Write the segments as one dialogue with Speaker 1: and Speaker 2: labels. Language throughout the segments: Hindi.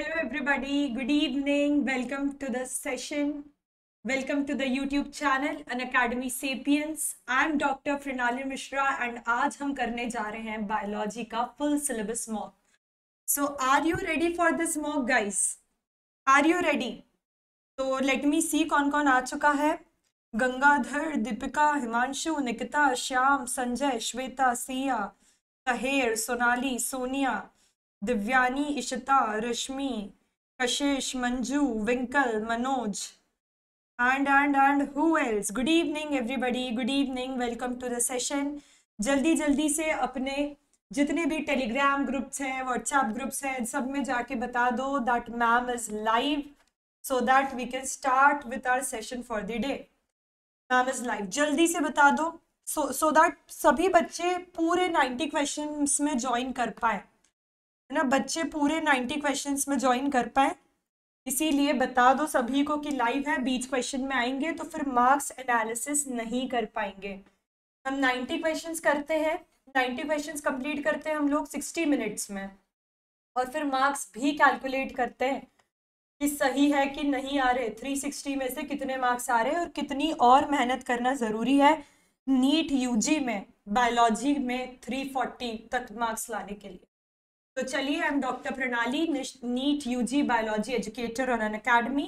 Speaker 1: Hello everybody, good evening, welcome to the session,
Speaker 2: welcome to the YouTube channel An Academy Sapiens. I'm Dr. Frinali Mishra and आज हम करने जा रहे हैं biology का full syllabus mock. So are you ready for this mock guys? Are you ready? तो let me see कौन कौन आ चुका है Gangadhar Deepika Himanshu Nikita Shyam Sanjay Shweta Siya तहेर Sonali Sonia Divyani Ishita Rashmi Kashish Manju Winkle Manoj and and and who else good evening everybody good evening welcome to the session जल्दी जल्दी से अपने जितने भी टेलीग्राम ग्रुप्स हैं व्हाट्सएप ग्रुप्स हैं सब में जाके बता दो that ma'am is live so that we can start with our session for the day ma'am is live जल्दी से बता दो सो सो दैट सभी बच्चे पूरे नाइन्टी क्वेश्चन में ज्वाइन कर पाए ना बच्चे पूरे नाइन्टी क्वेश्चन में ज्वाइन कर पाए इसीलिए बता दो सभी को कि लाइव है बीच क्वेश्चन में आएंगे तो फिर मार्क्स एनालिसिस नहीं कर पाएंगे हम नाइन्टी क्वेश्चन करते हैं नाइन्टी क्वेश्चन कंप्लीट करते हैं हम लोग सिक्सटी मिनट्स में और फिर मार्क्स भी कैलकुलेट करते हैं कि सही है कि नहीं आ रहे थ्री सिक्सटी में से कितने मार्क्स आ रहे हैं और कितनी और मेहनत करना ज़रूरी है नीट यूजी में बायोलॉजी में थ्री फोर्टी तक मार्क्स लाने के लिए तो चलिए I am doctor Pranali NEET UG biology educator on Unacademy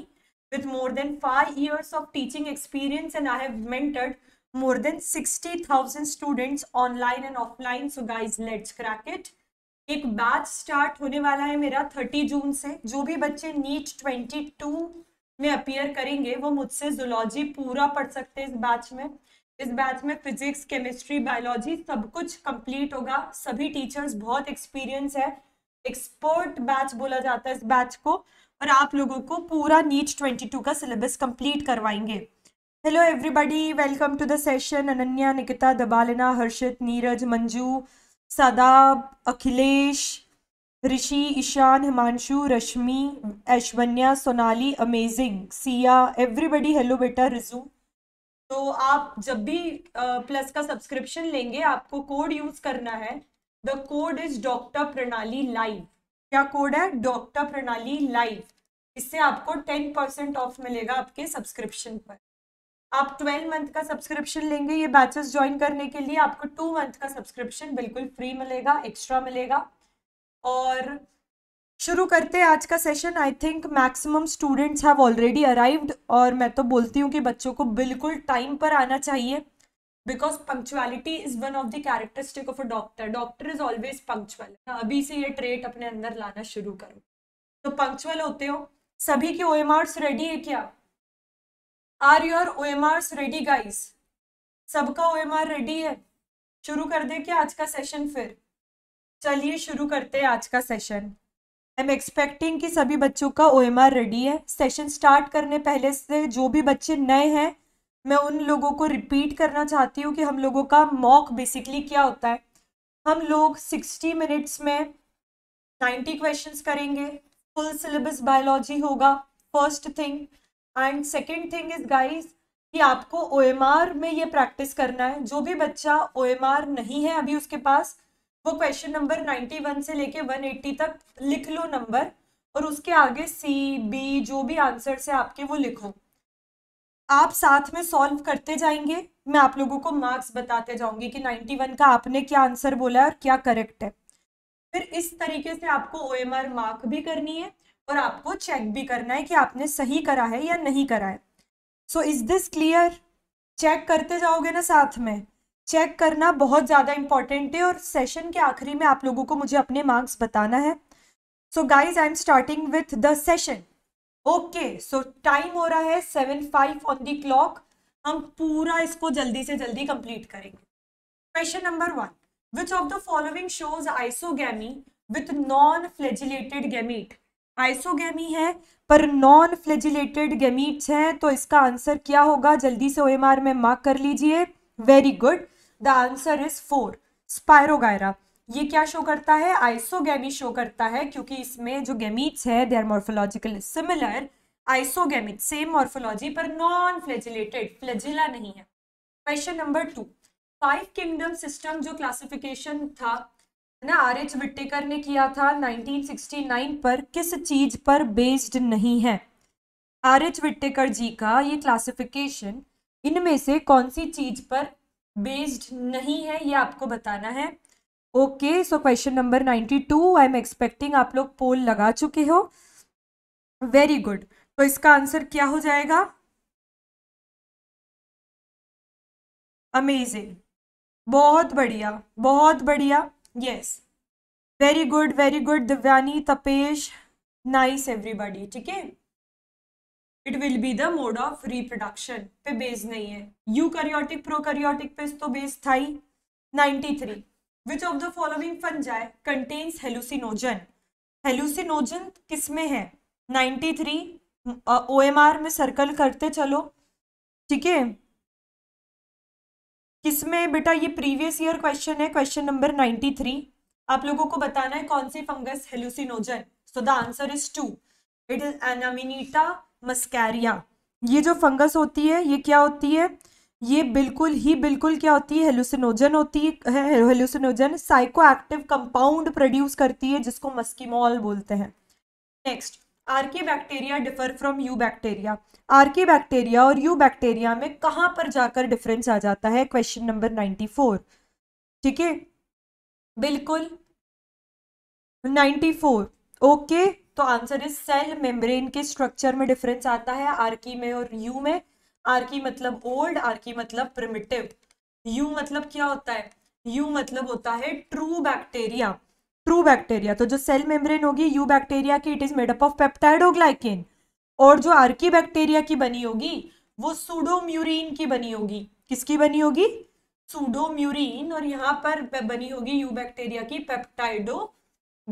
Speaker 2: with more than five years of teaching experience and I have mentored more than sixty thousand students online and offline so guys let's crack एक बैच स्टार्ट होने वाला है मेरा थर्टी जून से जो भी बच्चे नीट ट्वेंटी टू में अपियर करेंगे वो मुझसे जुलॉजी पूरा पढ़ सकते हैं इस बैच में इस बैच में फिजिक्स केमिस्ट्री बायोलॉजी सब कुछ कंप्लीट होगा सभी टीचर्स बहुत एक्सपीरियंस है एक्सपर्ट बैच बोला जाता है इस बैच को और आप लोगों को पूरा नीट 22 का सिलेबस कंप्लीट करवाएंगे hello everybody welcome to the session Ananya Nikita दबालना Harshit Neeraj Manju Sadab Akhilesh Rishi Ishan Himanshu Rashmi Aishwanya Sonali amazing Siya everybody hello बेटा रिजू तो आप जब भी प्लस का सब्सक्रिप्शन लेंगे आपको कोड यूज करना है the code is doctor Pranali live क्या कोड है डॉक्टर प्रणाली लाइव इससे आपको टेन परसेंट ऑफ मिलेगा आपके सब्सक्रिप्शन पर आप ट्वेल्व मंथ का सब्सक्रिप्शन लेंगे ये बैचेस ज्वाइन करने के लिए आपको टू मंथ का सब्सक्रिप्शन बिल्कुल फ्री मिलेगा एक्स्ट्रा मिलेगा और शुरू करते हैं आज का session I think maximum students have already arrived और मैं तो बोलती हूँ कि बच्चों को बिल्कुल टाइम पर आना चाहिए because punctuality is one of the characteristic of a doctor doctor is always punctual अभी से ये ट्रेट अपने अंदर लाना शुरू करो तो पंक्चुअल होते हो सभी के ओ रेडी है क्या are your O M Rs ready guys सबका ओ एम आर रेडी है शुरू कर दे क्या आज का सेशन फिर चलिए शुरू करते हैं आज का सेशन एम एक्सपेक्टिंग कि सभी बच्चों का ओ रेडी है सेशन स्टार्ट करने पहले से जो भी बच्चे नए हैं मैं उन लोगों को रिपीट करना चाहती हूँ कि हम लोगों का मॉक बेसिकली क्या होता है हम लोग 60 मिनट्स में 90 क्वेश्चंस करेंगे फुल सिलेबस बायोलॉजी होगा first thing and second thing is guys कि आपको ओ में ये प्रैक्टिस करना है जो भी बच्चा ओ नहीं है अभी उसके पास वो क्वेश्चन नंबर 91 से लेके 180 तक लिख लो नंबर और उसके आगे सी बी जो भी आंसर से आपके वो लिखो आप साथ में सॉल्व करते जाएंगे मैं आप लोगों को मार्क्स बताते जाऊंगी कि 91 का आपने क्या आंसर बोला है और क्या करेक्ट है फिर इस तरीके से आपको ओ एम आर मार्क भी करनी है और आपको चेक भी करना है कि आपने सही करा है या नहीं करा है so is this clear check करते जाओगे ना साथ में चेक करना बहुत ज़्यादा इंपॉर्टेंट है और सेशन के आखिरी में आप लोगों को मुझे अपने मार्क्स बताना है so guys I am starting with the session okay so time हो रहा है seven five on the clock हम पूरा इसको जल्दी से जल्दी कंप्लीट करेंगे question number one which of the following shows isogamy with non flagellated gamete isogamy है पर नॉन फ्लेजिलेटेड गैमीट्स हैं तो इसका आंसर क्या होगा जल्दी से ओ में मार्क कर लीजिए very good the answer is four spirogyra ये क्या शो करता है आइसोगेमी शो करता है क्योंकि इसमें जो गेमीट्स है they are morphological similar isogamete same morphology पर नॉन फ्लेजिलेटेड फ्लेजिला नहीं है question number two five kingdom system जो क्लासिफिकेशन था ना आर एच विट्टेकर ने किया था 1969 पर किस चीज पर बेस्ड नहीं है आर एच विट्टेकर जी का ये क्लासिफिकेशन इनमें से कौन सी चीज पर बेस्ड नहीं है ये आपको बताना है okay so question number ninety two I am expecting आप लोग पोल
Speaker 1: लगा चुके हो वेरी गुड तो इसका आंसर क्या हो जाएगा अमेजिंग बहुत बढ़िया बहुत बढ़िया yes very good very good Divyani Tapesh
Speaker 2: nice everybody ठीक है it will be the mode of reproduction पे बेस नहीं है यू यूकैरियोटिक प्रोकैरियोटिक पे तो बेस था ही ninety three which of the following fungi contains hallucinogen hallucinogen किस में है थ्री ओ एम आर में सर्कल करते चलो ठीक है किसमें बेटा ये प्रीवियस ईयर क्वेश्चन है क्वेश्चन नंबर थ्री आप लोगों को बताना है कौन सी fungus hallucinogen so the answer is two it is amanita muscaria ये जो फंगस होती है ये क्या होती है ये बिल्कुल ही बिल्कुल क्या होती है हेलुसिनोजन होती है hallucinogen psycho active compound produce करती है जिसको मस्कीमॉल बोलते हैं next archae bacteria differ from eu bacteria archae bacteria और यू बैक्टीरिया में कहाँ पर जाकर डिफरेंस आ जाता है क्वेश्चन नंबर नाइन्टी फोर ठीक है बिल्कुल नाइन्टी फोर ओके तो आंसर इज सेल मेम्ब्रेन के स्ट्रक्चर में डिफरेंस आता है आर्की में और यू में आर्की मतलब ओल्ड आर्की मतलब प्रिमिटिव यू मतलब क्या होता है यू मतलब होता है ट्रू बैक्टीरिया ट्रू बैक्टीरिया तो जो सेल मेम्ब्रेन होगी यू बैक्टीरिया की it is made up of peptide और और जो आर्की बैक्टीरिया की बनी होगी वो सूडोम्यूरिन की बनी होगी किसकी बनी होगी सूडोम्यूरिन और यहाँ पर बनी होगी यू बैक्टीरिया की पेप्टाइडो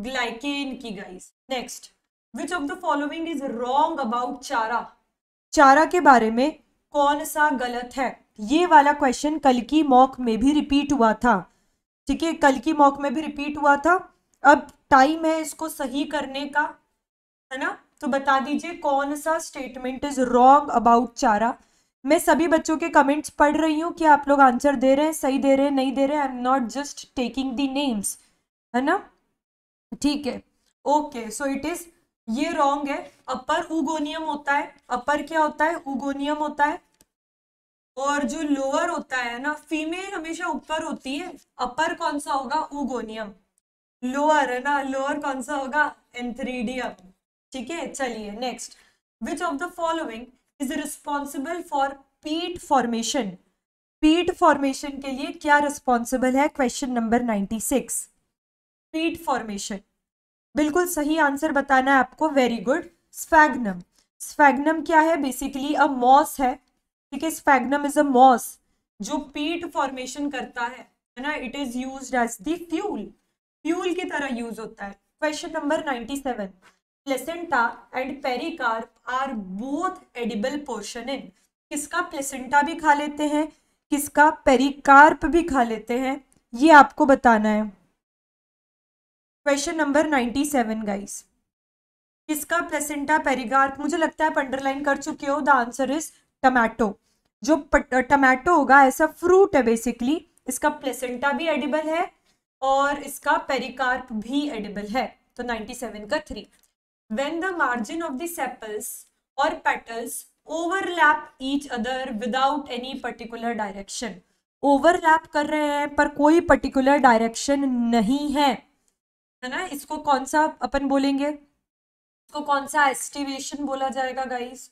Speaker 2: ग्लाइकेन की guys next which of the following is wrong about chara chara के बारे में कौन सा गलत है ये वाला क्वेश्चन कल की मॉक में भी रिपीट हुआ था ठीक है कल की मॉक में भी रिपीट हुआ था अब टाइम है इसको सही करने का है ना तो बता दीजिए कौन सा स्टेटमेंट इज रॉन्ग अबाउट चारा मैं सभी बच्चों के कमेंट्स पढ़ रही हूँ कि आप लोग आंसर दे रहे हैं सही दे रहे हैं नहीं दे रहे I am not just taking the names है ना ठीक है ओके सो इट इज़ ये रॉन्ग है अपर उगोनियम होता है अपर क्या होता है उगोनियम होता है और जो लोअर होता है ना फीमेल हमेशा ऊपर होती है अपर कौन सा होगा उगोनियम लोअर है ना लोअर कौन सा होगा एंथ्रीडियम ठीक है चलिए next which of the following is responsible for peat formation peat formation के लिए क्या रिस्पॉन्सिबल है question number ninety six peat formation बिल्कुल सही आंसर बताना है आपको वेरी गुड स्फैग्नम स्फैग्नम क्या है बेसिकली अ मॉस है ठीक है स्फैग्नम इज अ मॉस जो पीट फॉर्मेशन करता है है ना it is use as the fuel fuel की तरह यूज होता है question number seven placenta and pericarp are both edible portion in किसका प्लेसेंटा भी खा लेते हैं किसका पेरिकार्प भी खा लेते हैं ये आपको बताना है question number ninety seven guys किसका प्लेसेंटा पेरिगार्प मुझे लगता है अंडरलाइन कर चुके हो द आंसर इज टमाटो जो टमाटो होगा ऐसा फ्रूट है बेसिकली इसका प्लेसेंटा भी एडिबल है और इसका पेरिकार्प भी एडिबल है तो 97 का three when the margin of the sepals और petals overlap each other without any particular direction overlap कर रहे हैं पर कोई पर्टिकुलर डायरेक्शन नहीं है है ना इसको कौन सा अपन बोलेंगे इसको कौन सा एस्टिवेशन बोला जाएगा गाइस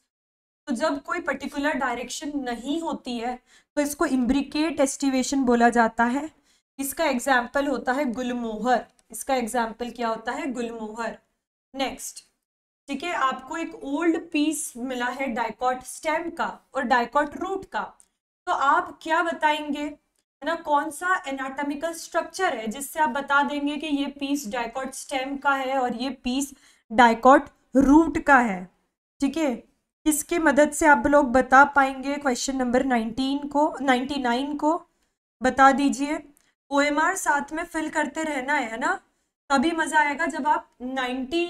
Speaker 2: तो जब कोई पर्टिकुलर डायरेक्शन नहीं होती है तो इसको इम्ब्रिकेट एस्टिवेशन बोला जाता है इसका एग्जाम्पल होता है गुलमोहर इसका एग्जाम्पल क्या होता है गुलमोहर नेक्स्ट ठीक है आपको एक ओल्ड पीस मिला है डायकॉट स्टेम का और डायकॉट रूट का तो आप क्या बताएंगे ना कौन सा एनाटॉमिकल स्ट्रक्चर है जिससे आप बता देंगे कि ये पीस डायकॉट स्टेम का है और ये पीस डायकॉट रूट का है ठीक है इसके मदद से आप लोग बता पाएंगे क्वेश्चन नंबर नाइनटीन को नाइन्टी नाइन को बता दीजिए ओ साथ में फिल करते रहना है ना तभी मज़ा आएगा जब आप नाइन्टी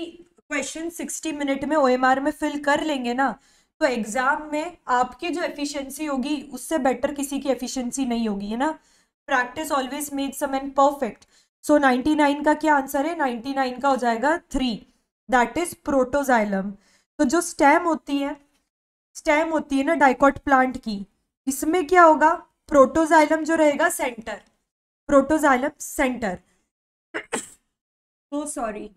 Speaker 2: क्वेश्चन सिक्सटी मिनट में ओ में फिल कर लेंगे ना तो एग्ज़ाम में आपकी जो एफिशिएंसी होगी उससे बेटर किसी की एफिशिएंसी नहीं होगी है ना practice always makes some man perfect so 99 का क्या आंसर है 99 का हो जाएगा थ्री दैट इज प्रोटोजाइलम तो जो स्टेम होती है स्टेम होती है ना डाइकॉट प्लांट की इसमें क्या होगा प्रोटोजाइलम जो रहेगा सेंटर प्रोटोजाइलम सेंटर सॉरी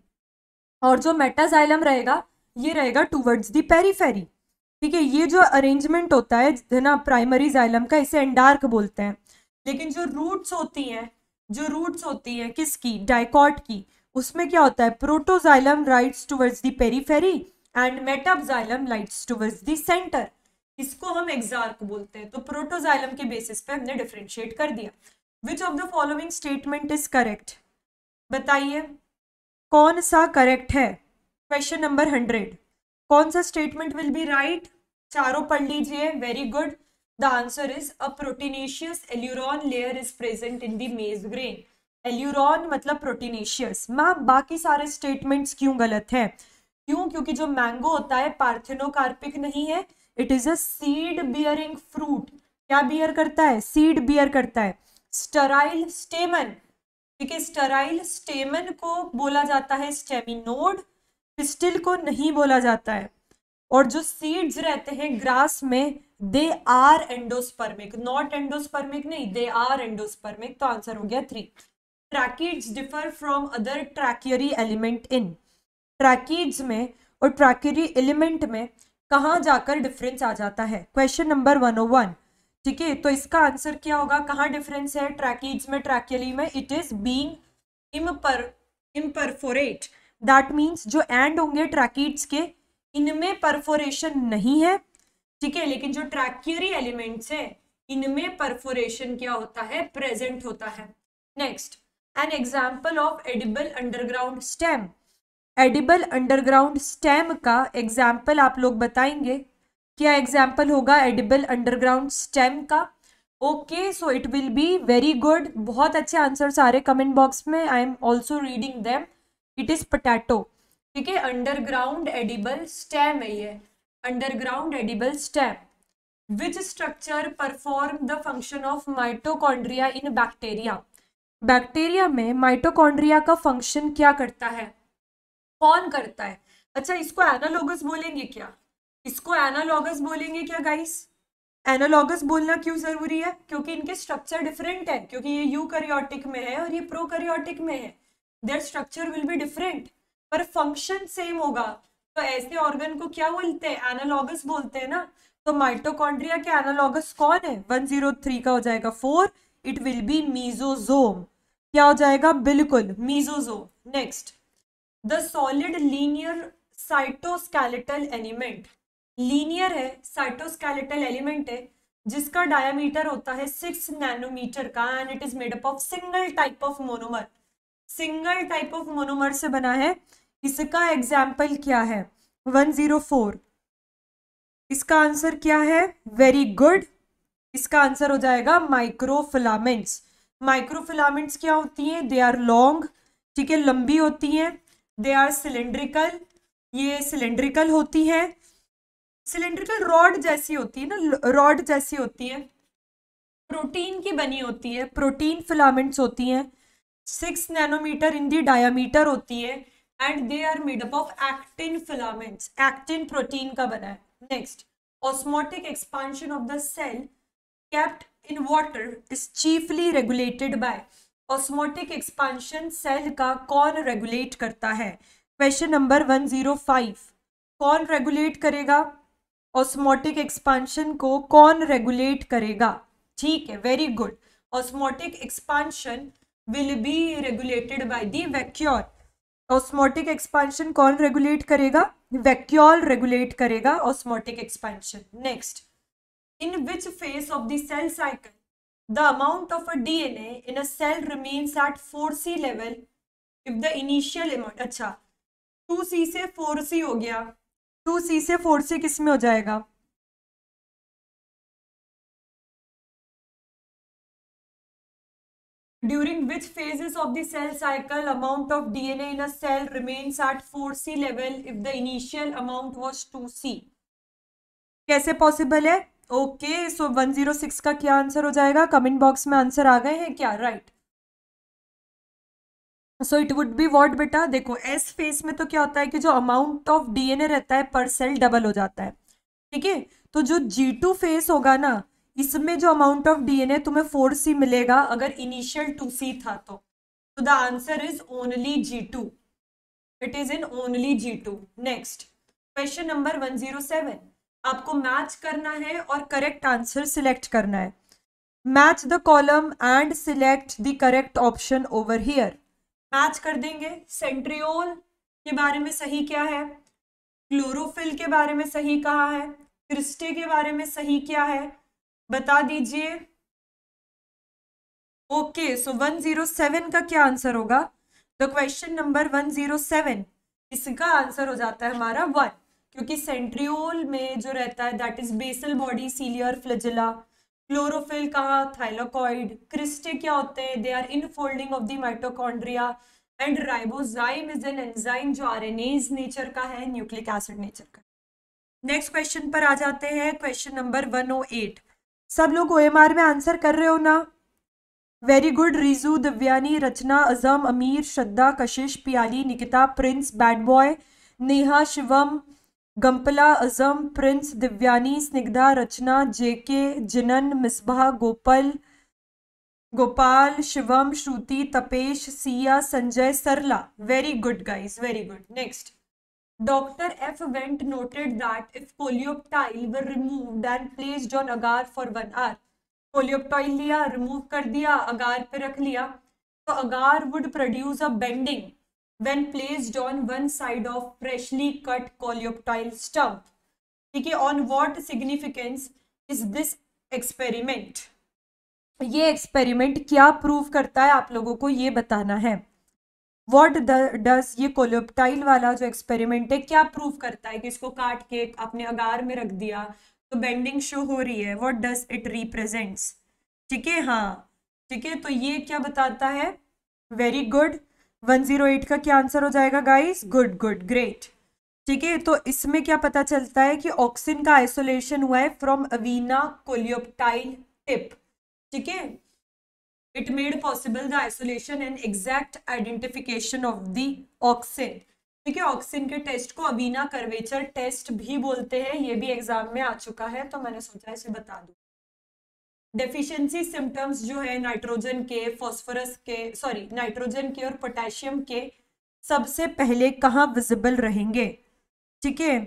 Speaker 2: और जो मेटाजाइलम रहेगा ये रहेगा टूवर्ड्स दी पेरीफेरी ठीक है ये जो अरेंजमेंट होता है ना प्राइमरी जाइलम का इसे एंडार्क बोलते हैं लेकिन जो रूट्स होती हैं जो रूट्स होती हैं किसकी डाइकॉट की उसमें क्या होता है protoxylem rights towards the periphery and metaxylem rights towards the centre इसको हम एग्जार्क बोलते हैं तो प्रोटोजाइलम के बेसिस पे हमने डिफ्रेंशिएट कर दिया which of the following statement is correct बताइए कौन सा करेक्ट है क्वेश्चन नंबर हंड्रेड कौन सा स्टेटमेंट विल बी राइट चारों पढ़ लीजिए very good the answer is a proteinaceous aleurone layer is present in the maize grain aleurone मतलब प्रोटीनेशियस मैम बाकी सारे स्टेटमेंट्स क्यों गलत है क्यों क्योंकि जो मैंगो होता है पार्थेनोकार्पिक नहीं है it is a seed bearing fruit क्या बियर करता है सीड बियर करता है स्टराइल स्टेमन ठीक है स्टराइल स्टेमन को बोला जाता है स्टेमिनोड पिस्टिल को नहीं बोला जाता है और जो सीड्स रहते हैं ग्रास में they are endospermic not endospermic नहीं दे आर एंडोस्पर्मिक तो आंसर हो गया three tracheids differ from other tracheary element in tracheids में और ट्रैक्यूरी एलिमेंट में कहाँ जाकर डिफरेंस आ जाता है question number one o one ठीक है तो इसका आंसर क्या होगा कहाँ डिफरेंस है ट्रैकिड्स में ट्रैक्यूरी में it is being imperforate that means जो एंड होंगे ट्रैकिड्स के इनमें परफोरेशन नहीं है ठीक है लेकिन जो ट्रैक्यूरी एलिमेंट्स है इनमें परफोरेशन क्या होता है प्रेजेंट होता है next an example of edible underground stem edible underground stem का एग्जाम्पल आप लोग बताएंगे क्या एग्जाम्पल होगा एडिबल अंडरग्राउंड स्टेम का okay so it will be very good बहुत अच्छे आंसर्स आ रहे कमेंट बॉक्स में I am also reading them it is potato ठीक है अंडरग्राउंड एडिबल स्टेम है ये underground edible stem which structure perform the function of mitochondria in bacteria bacteria में माइटोकॉन्ड्रिया का फंक्शन क्या करता है कौन करता है अच्छा इसको एनालॉगस बोलेंगे क्या इसको एनालॉगस बोलेंगे क्या गाइस एनालॉगस बोलना क्यों जरूरी है क्योंकि इनके स्ट्रक्चर डिफरेंट है क्योंकि ये यूकैरियोटिक में है और ये प्रोकैरियोटिक में है their structure will be different पर फंक्शन सेम होगा तो ऐसे ऑर्गन को क्या बोलते हैं एनालॉगस बोलते हैं ना तो माइटोकॉन्ड्रिया के एनालॉगस कौन है 103 का हो जाएगा four it will be mesosome क्या हो जाएगा बिल्कुल mesosome next the solid linear cytoskeletal element linear है साइटोस्केलेटल एलिमेंट है जिसका डायामीटर होता है सिक्स नैनोमीटर का and it is made up of single type of monomer single type of monomer से बना है इसका एग्जाम्पल क्या है 104 इसका आंसर क्या है वेरी गुड इसका आंसर हो जाएगा माइक्रोफिलामेंट्स माइक्रोफिलामेंट्स क्या होती हैं दे आर लॉन्ग ठीक है लंबी होती हैं दे आर सिलेंड्रिकल ये सिलेंड्रिकल होती है सिलेंड्रिकल रॉड जैसी होती है ना रॉड जैसी होती है प्रोटीन की बनी होती है प्रोटीन फिलामेंट्स होती हैं six nanometer in the diameter होती है and they are made up of actin filaments actin protein का बना है next osmotic expansion of the cell kept in water is chiefly regulated by osmotic expansion cell का कौन रेगुलेट करता है question number one zero five कौन रेगुलेट करेगा ऑस्मोटिक एक्सपांशन को कौन रेगुलेट करेगा ठीक है very good osmotic expansion will be regulated by the वैक्योर osmotic expansion कौन रेगुलेट करेगा वैक्योल रेगुलेट करेगा osmotic expansion next in which phase of the cell cycle the amount of a D N in a cell remains at four C level if the initial amount अच्छा टू सी से
Speaker 1: फोर सी हो गया टू सी से फोर सी किस में हो जाएगा during which phases of the cell cycle amount of DNA in a cell remains at 4C level
Speaker 2: if the initial amount was 2C. कैसे पॉसिबल है ओके सो 106 का क्या आंसर हो जाएगा कमेंट बॉक्स में आंसर आ गए हैं क्या right so it would be what बेटा देखो एस फेस में तो क्या होता है कि जो अमाउंट ऑफ डीएनए रहता है पर सेल डबल हो जाता है ठीक है तो जो जी टू फेस होगा ना इसमें जो अमाउंट ऑफ डीएनए तुम्हें फोर सी मिलेगा अगर इनिशियल टू सी था तो तो the answer is only G two it is in only G two next question number one zero seven आपको मैच करना है और करेक्ट आंसर सिलेक्ट करना है match the column and select the correct option over here match कर देंगे सेंट्रियोल के बारे में सही क्या है क्लोरोफिल के बारे में सही कहा है क्रिस्टे के बारे में सही क्या है बता दीजिए okay so one zero seven का क्या आंसर होगा the question number one zero seven इसका आंसर हो जाता है हमारा वन क्योंकि सेंट्रियोल में जो रहता है that is basal body ciliary flagella chlorophyll कहाँ थाइलोकॉइड क्रिस्टे क्या होते हैं they are in folding of the mitochondria and ribozyme is an enzyme जो आर नेचर का है न्यूक्लिक एसिड नेचर का नेक्स्ट क्वेश्चन पर आ जाते हैं क्वेश्चन नंबर एट सब लोग ओ में आंसर कर रहे हो ना very good Riju Divyani Rachna Azam Amir Shraddha Kashish Piyali Nikita Prince bad boy Neha Shivam Gampala Azam Prince Divyani Snigdha Rachna JK Jinan Misbah Gopal Gopal Shivam Shruti Tapesh Siya Sanjay Sarla very good guys very good next Dr. F. Wendt noted that if polyoptile were removed and placed on agar for one hour, polyoptile लिया remove कर दिया agar पे रख लिया तो agar would produce a bending when placed on one side of freshly cut coleoptile stump. ठीक है on what significance is this experiment? ये एक्सपेरिमेंट क्या प्रूव करता है आप लोगों को ये बताना है वॉट डज ये कोलोप्टाइल वाला जो एक्सपेरिमेंट है क्या प्रूव करता है कि इसको काट के अपने अगार में रख दिया तो बेंडिंग शो हो रही है वॉट डज इट रिप्रेजेंट्स ठीक है हाँ ठीक है तो ये क्या बताता है वेरी गुड 108 का क्या आंसर हो जाएगा गाइस गुड गुड ग्रेट ठीक है तो इसमें क्या पता चलता है कि ऑक्सीजन का आइसोलेशन हुआ है फ्रॉम अवीना कोलियोप्टाइल टिप ठीक है It made possible the isolation and exact identification of the auxin ठीक है ऑक्सिन के टेस्ट को अबीना करवेचर टेस्ट भी बोलते हैं ये भी एग्जाम में आ चुका है तो मैंने सोचा इसे बता दू डेफिशिएंसी सिम्टम्स जो है नाइट्रोजन के फॉस्फोरस के सॉरी नाइट्रोजन के और पोटेशियम के सबसे पहले कहाँ विजिबल रहेंगे ठीक है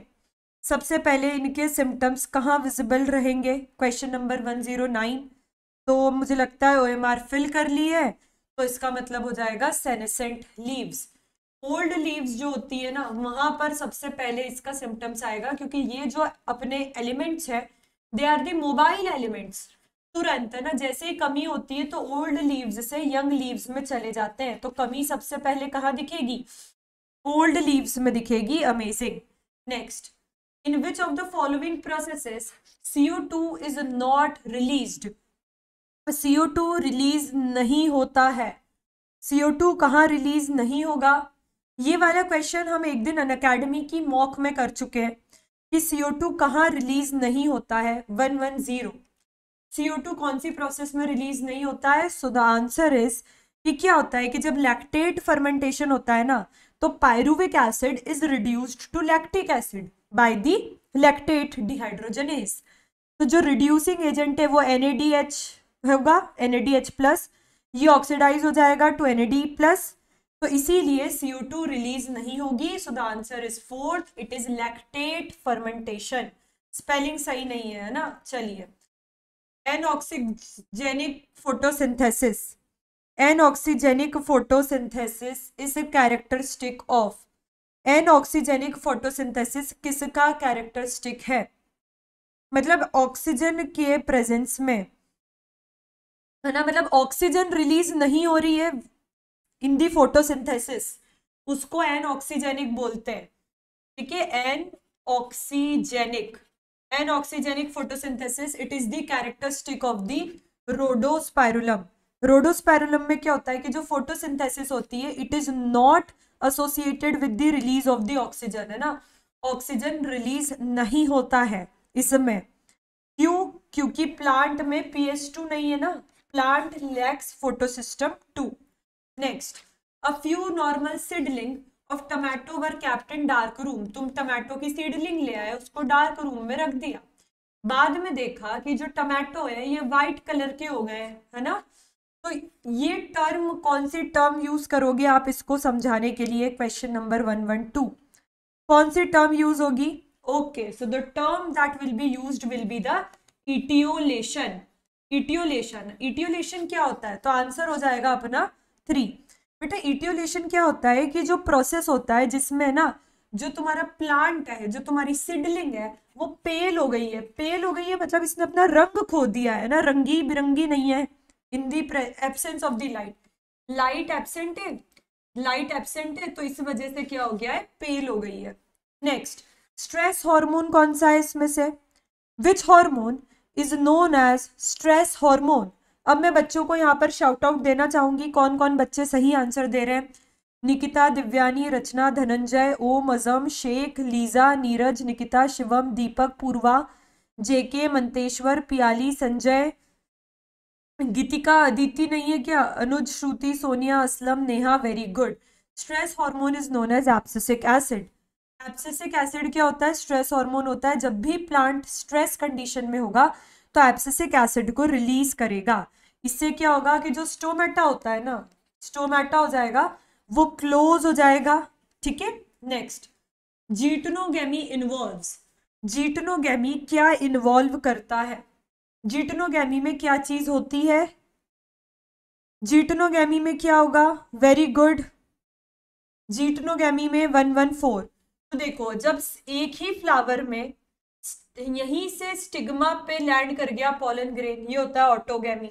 Speaker 2: सबसे पहले इनके सिम्टम्स कहाँ विजिबल रहेंगे question number one zero nine तो मुझे लगता है ओ एम आर फिल कर ली है तो इसका मतलब हो जाएगा सेनेसेंट लीव्स ओल्ड लीव्स जो होती है ना वहां पर सबसे पहले इसका सिम्टम्स आएगा क्योंकि ये जो अपने एलिमेंट्स है they are the mobile elements तुरंत है ना जैसे ही कमी होती है तो ओल्ड लीव्स से यंग लीव्स में चले जाते हैं तो कमी सबसे पहले कहाँ दिखेगी ओल्ड लीव्स में दिखेगी amazing next in which of the following processes two is not released C O two release नहीं होता है सी ओ टू कहाँ रिलीज नहीं होगा ये वाला क्वेश्चन हम एक दिन अनकेडमी की मॉक में कर चुके हैं कि सी ओ टू कहाँ रिलीज नहीं होता है one one zero C O two कौन सी प्रोसेस में रिलीज नहीं होता है सो द आंसर इज कि क्या होता है कि जब लैक्टेट फर्मेंटेशन होता है ना तो pyruvic acid is reduced to lactic acid by the lactate dehydrogenase तो जो रिड्यूसिंग एजेंट है वो एन ए डी एच होगा एन प्लस ये ऑक्सीडाइज हो जाएगा टू एन प्लस तो इसीलिए CO2 रिलीज नहीं होगी so the answer is fourth it is lactate fermentation spelling सही नहीं है ना चलिए anoxygenic photosynthesis anoxygenic photosynthesis is a characteristic of anoxygenic photosynthesis किसका कैरेक्टरिस्टिक है मतलब ऑक्सीजन के प्रेजेंस में है ना मतलब ऑक्सीजन रिलीज नहीं हो रही है इन दी फोटोसिंथेसिस उसको एन ऑक्सीजेनिक बोलते हैं ठीक है anoxygenic anoxygenic photosynthesis it is the characteristic of the Rhodospirillum Rhodospirillum में क्या होता है कि जो फोटोसिंथेसिस होती है it is not associated with the release of the oxygen है ना ऑक्सीजन रिलीज नहीं होता है इसमें क्यों क्योंकि प्लांट में पीएच टू नहीं है ना plant lacks photosystem 2. Next, a few normal seedling of tomato were kept in dark room. तुम टमाटो की सीडलिंग ले आए उसको डार्क रूम में रख दिया बाद में देखा कि जो टमाटो है ये वाइट कलर के हो गए है ना तो ये टर्म कौन सी टर्म यूज करोगे आप इसको समझाने के लिए question number one one two कौन सी टर्म यूज होगी okay so the term that will be used will be the etiolation etiolation etiolation क्या होता है तो आंसर हो जाएगा अपना थ्री बेटा इटियोलेशन क्या होता है कि जो प्रोसेस होता है जिसमें ना जो तुम्हारा प्लांट है जो तुम्हारी सिडलिंग है वो पेल हो गई है पेल हो गई है मतलब इसने अपना रंग खो दिया है ना रंगी बिरंगी नहीं है in the absence of the light light absent है लाइट एबसेंट है तो इस वजह से क्या हो गया है पेल हो गई है नेक्स्ट स्ट्रेस हार्मोन कौन सा है इसमें से which hormone is known as stress hormone अब मैं बच्चों को यहाँ पर शाउट आउट देना चाहूंगी कौन कौन बच्चे सही आंसर दे रहे हैं निकिता दिव्यानी रचना धनंजय ओम अजम शेख लीजा नीरज निकिता शिवम दीपक पूर्वा जेके मंतेश्वर पियाली संजय गीतिका अदिति नहीं है क्या Anuj Shruti Sonia Aslam Neha very good stress hormone is known as abscisic acid abscisic acid क्या होता है स्ट्रेस हार्मोन होता है जब भी प्लांट स्ट्रेस कंडीशन में होगा तो एप्सिसिक एसिड को रिलीज करेगा इससे क्या होगा कि जो स्टोमेटा होता है ना स्टोमेटा हो जाएगा वो क्लोज हो जाएगा ठीक है नेक्स्ट जीटनोगेमी इन्वॉल्व जीटनोगेमी क्या इन्वॉल्व करता है जीटनोगेमी में क्या चीज होती है जीटनोगेमी में क्या होगा वेरी गुड जीटनोगेमी में वन वन फोर देखो जब एक ही फ्लावर में यहीं से स्टिग्मा पे लैंड कर गया पोलन ग्रेन ये होता है ऑटोगेमी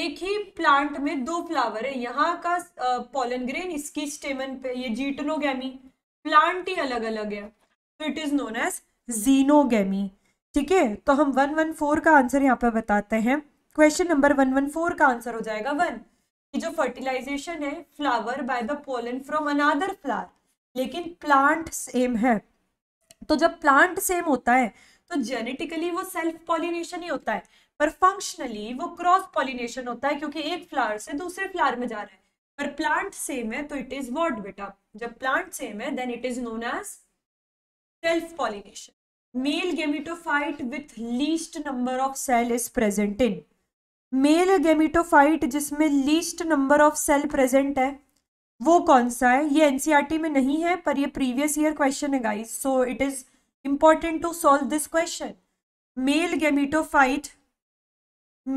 Speaker 2: एक ही प्लांट में दो फ्लावर है यहाँ का पोलन ग्रेन इसकी स्टेमन पे ये जीटनोगेमी प्लांट ही अलग अलग है तो it is known as xenogamy ठीक है तो हम वन वन फोर का आंसर यहाँ पे बताते हैं question number one one four का आंसर हो जाएगा वन ये जो फर्टिलाइजेशन है flower by the pollen from another flower लेकिन प्लांट सेम है तो जब प्लांट सेम होता है तो जेनेटिकली वो सेल्फ पॉलिनेशन ही होता है पर फंक्शनली वो क्रॉस पॉलिनेशन होता है क्योंकि एक फ्लावर से दूसरे फ्लावर में जा रहा है पर प्लांट सेम है तो इट इज वॉट बेटा जब प्लांट सेम है then it is known as self pollination male gametophyte with least number of cell is present in male gametophyte जिसमें least number of cell present है वो कौन सा है ये एनसीईआरटी e में नहीं है पर ये प्रीवियस ईयर क्वेश्चन है guys so it is important to solve this question male gametophyte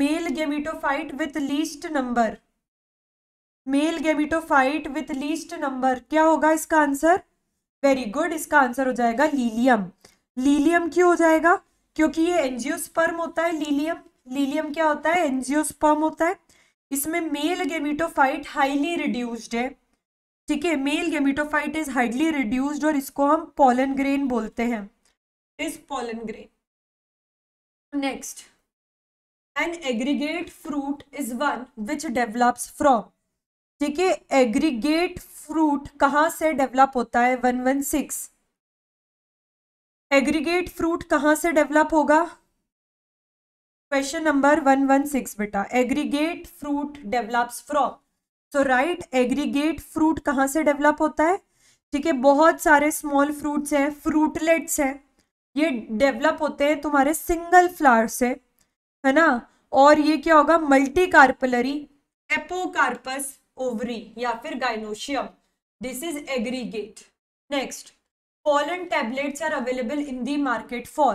Speaker 2: male gametophyte with least number male gametophyte with least number क्या होगा इसका आंसर वेरी गुड इसका आंसर हो जाएगा लीलियम लीलियम क्यों हो जाएगा क्योंकि ये एनजियोस्पर्म होता है लीलियम लीलियम क्या होता है एनजियोस्पर्म होता है इसमें मेल गेमिटोफाइट हाईली रिड्यूस्ड है ठीक है male gametophyte is highly reduced और इसको हम पॉलन ग्रेन बोलते हैं
Speaker 1: इस pollen grain
Speaker 2: next an aggregate fruit is one which develops from ठीक है एग्रीगेट फ्रूट कहाँ से डेवलप होता है one one six aggregate fruit कहाँ से डेवलप होगा question number one one six बेटा एग्रीगेट फ्रूट डेवलप्स फ्रॉम तो राइट एग्रीगेट फ्रूट कहाँ से डेवलप होता है ठीक है बहुत सारे स्मॉल फ्रूट्स हैं फ्रूटलेट्स हैं ये डेवलप होते हैं तुम्हारे सिंगल फ्लावर से है ना और ये क्या होगा मल्टी कार्पलरी एपोकार्पस ओवरी या फिर gynoecium this is aggregate next pollen tablets are available in the market for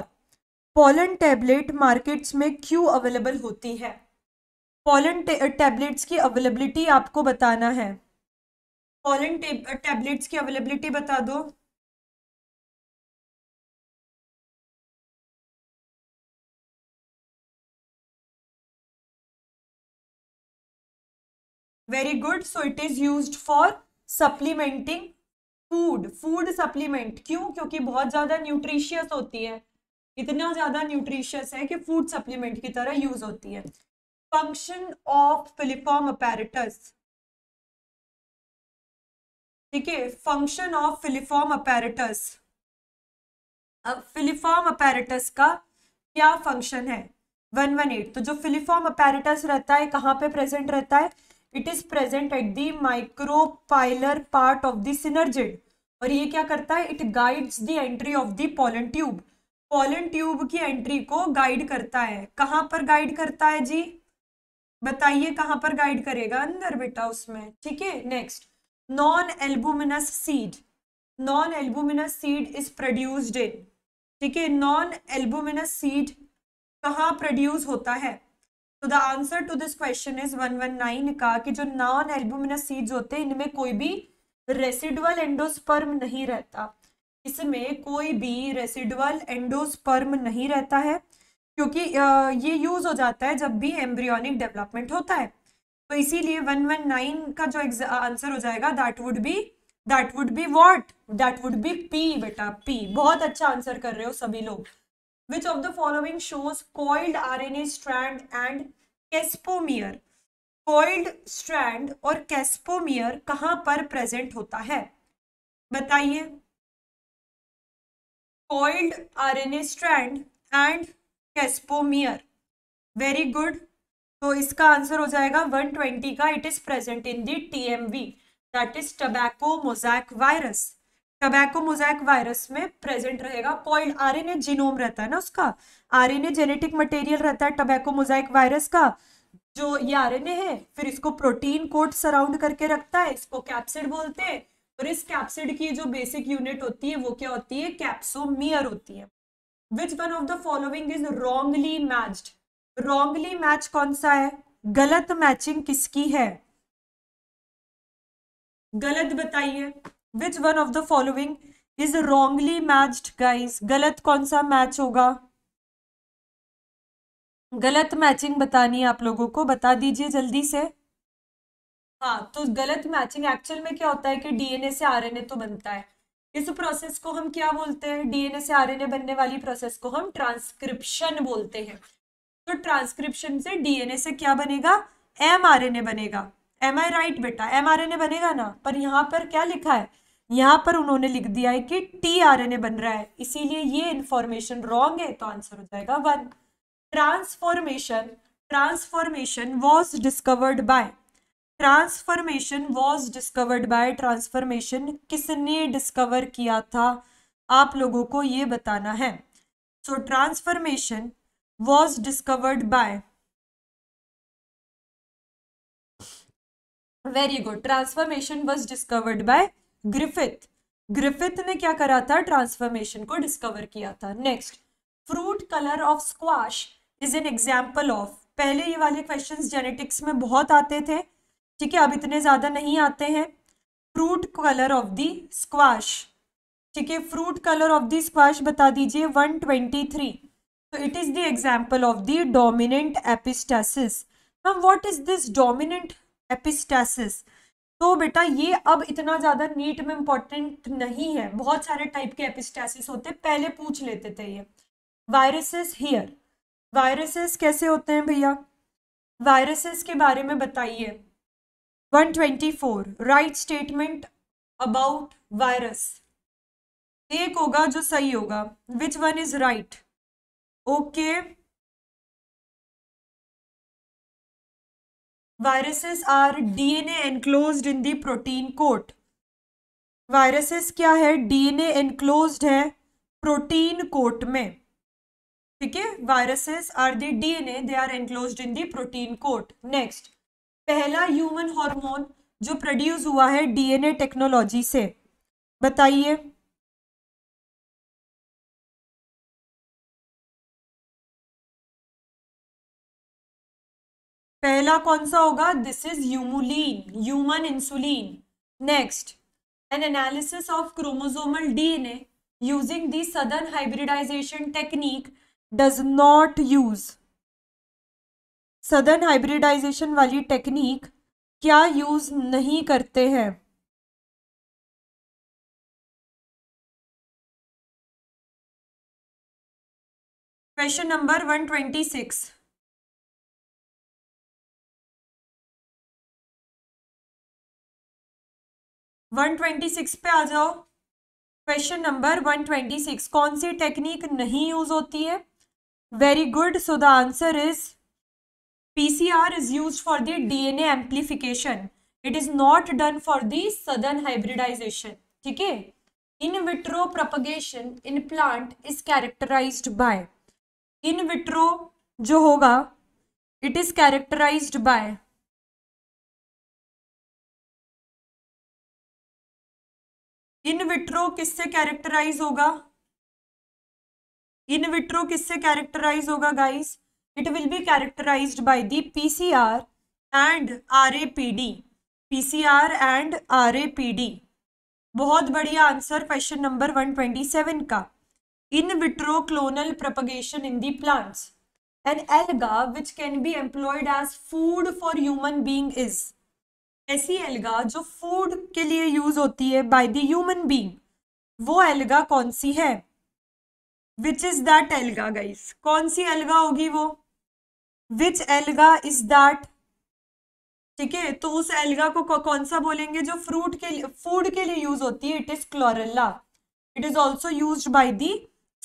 Speaker 2: pollen tablet markets में क्यों अवेलेबल होती है पॉलन टेबलेट्स uh, की अवेलेबिलिटी आपको बताना
Speaker 1: है पॉलन टेबलेट्स uh, की अवेलेबिलिटी बता दो very good so it is use for supplementing food food supplement क्यों
Speaker 2: क्योंकि बहुत ज्यादा न्यूट्रिशियस होती है इतना ज्यादा न्यूट्रिशियस है कि फूड सप्लीमेंट की तरह यूज होती है फंक्शन ऑफ फिलिफॉर्म अपेरेटस
Speaker 1: ठीक है फंक्शन ऑफ फिलिफॉर्म अपेरेटस अब फिलिफॉर्म अपेरेटस का क्या फंक्शन है वन
Speaker 2: वन एट तो जो फिलिफॉर्म अपेरेटस रहता है कहाँ पे प्रेजेंट रहता है it is present at the micropylar part of the synergid और ये क्या करता है it guides the entry of the pollen tube pollen tube की एंट्री को गाइड करता है कहाँ पर गाइड करता है जी बताइए कहाँ पर गाइड करेगा अंदर बेटा उसमें ठीक है next non albuminous seed non albuminous seed is produced in ठीक है नॉन एल्बुमिनस सीड कहाँ प्रोड्यूस होता है तो the answer to this question is 119 का कि जो नॉन एल्बुमिनस सीड्स होते हैं इनमें कोई भी रेसिडुअल एंडोस्पर्म नहीं रहता इसमें कोई भी रेसिडुअल एंडोस्पर्म नहीं रहता है क्योंकि ये यूज हो जाता है जब भी एम्ब्रियोनिक डेवलपमेंट होता है तो इसीलिए 119 का जो आंसर हो जाएगा that would be that would be what that would be P बेटा पी बहुत अच्छा आंसर कर रहे हो सभी लोग which of the following shows coiled R N A strand and capsomere coiled strand और कैस्पोमियर कहाँ पर प्रेजेंट होता है बताइए coiled R N A strand and capsomere very good तो इसका आंसर हो जाएगा 120 का it is present in the T M we that is tobacco mosaic virus tobacco mosaic virus में प्रेजेंट रहेगा एन आरएनए जीनोम रहता है ना उसका आरएनए जेनेटिक मटेरियल रहता है टबैको मोजैक वायरस का जो ये आरएनए है फिर इसको प्रोटीन कोट सराउंड करके रखता है इसको कैप्सिड बोलते हैं और इस कैप्सिड की जो बेसिक यूनिट होती है वो क्या होती है कैप्सोमियर होती है which one of the following is wrongly matched wrongly match कौन सा है गलत मैचिंग किसकी है गलत बताइए which one of the following is wrongly matched guys गलत कौन सा मैच होगा गलत मैचिंग बतानी है आप लोगों को बता दीजिए जल्दी से हाँ तो गलत मैचिंग एक्चुअल में क्या होता है कि डीएनए से आरएनए तो बनता है इस प्रोसेस को हम क्या बोलते हैं डीएनए से आरएनए बनने वाली प्रोसेस को हम ट्रांसक्रिप्शन बोलते हैं तो ट्रांसक्रिप्शन से डीएनए से क्या बनेगा एमआरएनए बनेगा एम आई राइट बेटा एमआरएनए बनेगा ना पर यहाँ पर क्या लिखा है यहाँ पर उन्होंने लिख दिया है कि टी आर एन ए बन रहा है इसीलिए ये इंफॉर्मेशन रॉन्ग है तो आंसर हो जाएगा one transformation transformation was discovered by transformation was discovered by transformation किसने डिस्कवर किया था आप
Speaker 1: लोगों को ये बताना है so transformation was discovered by very good transformation was discovered by Griffith Griffith ने क्या करा था
Speaker 2: ट्रांसफॉर्मेशन को डिस्कवर किया था next fruit colour of squash is an example of पहले ये वाले क्वेश्चंस जेनेटिक्स में बहुत आते थे ठीक है अब इतने ज़्यादा नहीं आते हैं fruit colour of the squash ठीक है fruit colour of the squash बता दीजिए 123 तो it is the example of the dominant epistasis hmm what is this dominant epistasis तो बेटा ये अब इतना ज़्यादा नीट में इम्पॉर्टेंट नहीं है बहुत सारे टाइप के एपिस्टासिस होते पहले पूछ लेते थे ये वायरसेस हियर वायरसेस कैसे होते हैं भैया वायरसेस के बारे में बताइए four
Speaker 1: right statement about virus एक होगा जो सही होगा which one is right okay viruses are DNA enclosed in the protein coat viruses क्या है डीएनए एनक्लोज है
Speaker 2: प्रोटीन कोट में ठीक है viruses are the DNA they are enclosed in the protein coat next पहला ह्यूमन हार्मोन जो
Speaker 1: प्रोड्यूस हुआ है डीएनए टेक्नोलॉजी से बताइए पहला कौन सा होगा this is Humulin human
Speaker 2: insulin next an analysis of chromosomal DNA using the Southern hybridization technique does not use
Speaker 1: Southern hybridization वाली टेक्निक क्या यूज नहीं करते हैं question number one twenty six one twenty six पे आ जाओ question number one twenty
Speaker 2: six कौन सी टेक्निक नहीं यूज होती है very good so the answer is PCR is used for the DNA amplification. It is not done for the southern hybridization. ठीक है in vitro propagation
Speaker 1: in plant is characterized by in vitro जो होगा it is characterized by in vitro किससे कैरेक्टराइज होगा इन विट्रो किससे कैरेक्टराइज होगा guys it will be
Speaker 2: characterized by the PCR and RAPD. PCR and RAPD. बहुत बढ़िया आंसर क्वेश्चन नंबर 127 का in vitro clonal propagation in the plants an alga which can be employed as food for human being is ऐसी एल्गा जो फूड के लिए यूज होती है बाय द ह्यूमन बीइंग वो एल्गा कौन सी है which is that alga guys कौन सी एल्गा होगी वो विच एल्गा इज दैट ठीक है तो उस एल्गा को कौन सा बोलेंगे जो फ्रूट के लिए फूड के लिए यूज होती है it is Chlorella it is also use by the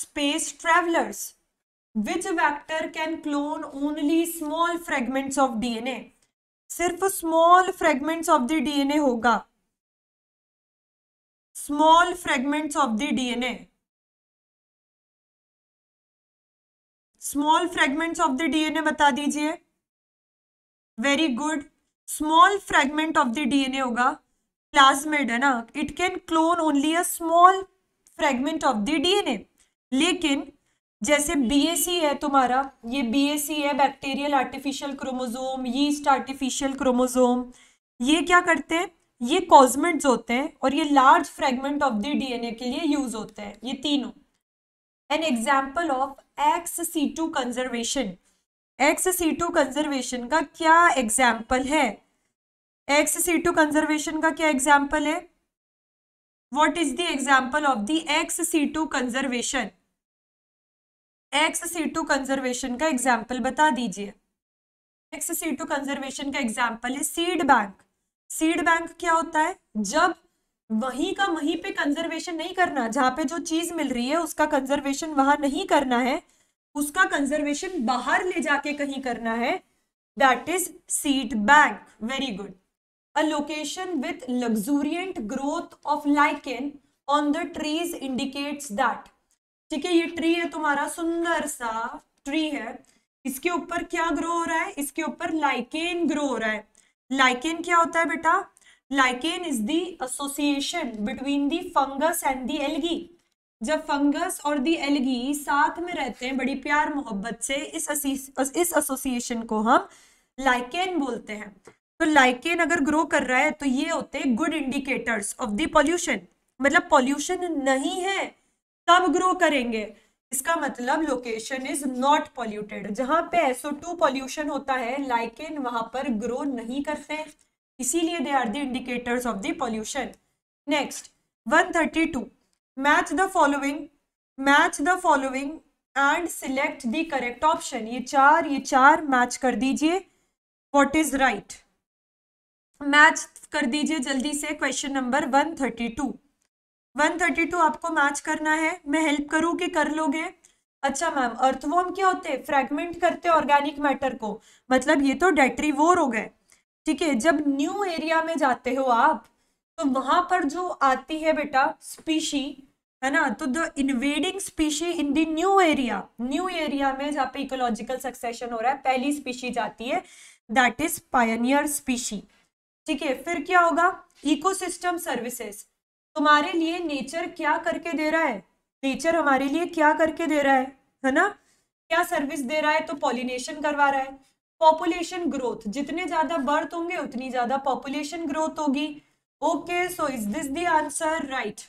Speaker 2: space travellers which vector can clone only small fragments of DNA सिर्फ small fragments of the DNA
Speaker 1: होगा small fragments of the DNA small fragments of the DNA बता दीजिए very good small fragment of the DNA होगा
Speaker 2: प्लाज्मेड है ना it can clone only a small fragment of the DNA लेकिन जैसे बीएसी है तुम्हारा ये बीएसी है bacterial artificial chromosome yeast artificial chromosome ये क्या करते हैं ये कॉस्मेट्स होते हैं और ये large fragment of the DNA के लिए यूज होते हैं ये तीनों an example of ex situ conservation ex situ conservation का क्या एग्जाम्पल है एक्स सी टू कंजर्वेशन का क्या एग्जाम्पल है what is the example of the ex situ conservation ex situ conservation का एग्जाम्पल बता दीजिए एक्स सी टू कंजर्वेशन का एग्जाम्पल है सीड बैंक सीड बैंक क्या होता है जब वहीं का वहीं पे कंजर्वेशन नहीं करना जहाँ पे जो चीज मिल रही है उसका कंजर्वेशन वहां नहीं करना है उसका कंजर्वेशन बाहर ले जाके कहीं करना है that is seed bank very good a location with luxuriant growth of lichen on the trees indicates that ठीक है ये ट्री है तुम्हारा सुंदर सा ट्री है इसके ऊपर क्या ग्रो हो रहा है इसके ऊपर लाइकेन ग्रो हो रहा है लाइकेन क्या होता है बेटा lichen is the association between the fungus and the algae जब फंगस और दी एलगी साथ में रहते हैं बड़ी प्यार मोहब्बत से इस इस एसोसिएशन को हम लाइकेन बोलते हैं तो लाइकेन अगर ग्रो कर रहा है तो ये होते हैं good indicators of the pollution मतलब पॉल्यूशन नहीं है तब ग्रो करेंगे इसका मतलब लोकेशन इज नॉट पॉल्यूटेड जहां पे एसओ टू पॉल्यूशन होता है लाइकेन वहां पर ग्रो नहीं करते हैं इसीलिए they are the indicators of the pollution next 132 match the following match the following and select the correct option ये चार ये चार मैच कर दीजिए व्हाट इज राइट मैच कर दीजिए जल्दी से क्वेश्चन नंबर 132 132 आपको मैच करना है मैं हेल्प करूं कि कर लोगे अच्छा मैम अर्थवॉर्म क्या होते हैं फ्रेगमेंट करते ऑर्गेनिक मैटर को मतलब ये तो डेट्रीवोर हो गए ठीक है जब न्यू एरिया में जाते हो आप तो वहां पर जो आती है बेटा स्पीशी है ना तो the invading species in the new area new area में जहाँ पे इकोलॉजिकल सक्सेशन हो रहा है पहली स्पीशी जाती है दैट इज पायनियर स्पीशी ठीक है फिर क्या होगा इकोसिस्टम सर्विसेज तुम्हारे लिए नेचर क्या करके दे रहा है नेचर हमारे लिए क्या करके दे रहा है है ना क्या सर्विस दे रहा है तो पॉलिनेशन करवा रहा है पॉपुलेशन ग्रोथ जितने ज्यादा बर्थ होंगे उतनी ज्यादा पॉपुलेशन ग्रोथ होगी okay so is this the answer right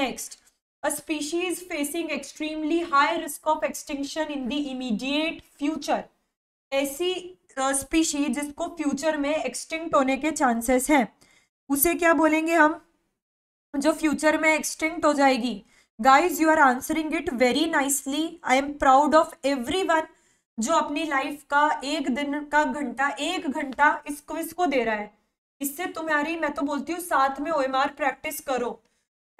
Speaker 2: next a species facing extremely high risk of extinction in the immediate future ऐसी स्पीशीज जिसको फ्यूचर में एक्सटिंक्ट होने के चांसेस हैं उसे क्या बोलेंगे हम जो फ्यूचर में एक्सटिंक्ट हो जाएगी guys you are answering it very nicely I am proud of everyone जो अपनी लाइफ का एक दिन का घंटा एक घंटा इस क्विज को दे रहा है इससे तुम्हारी मैं तो बोलती हूँ साथ में ओ प्रैक्टिस करो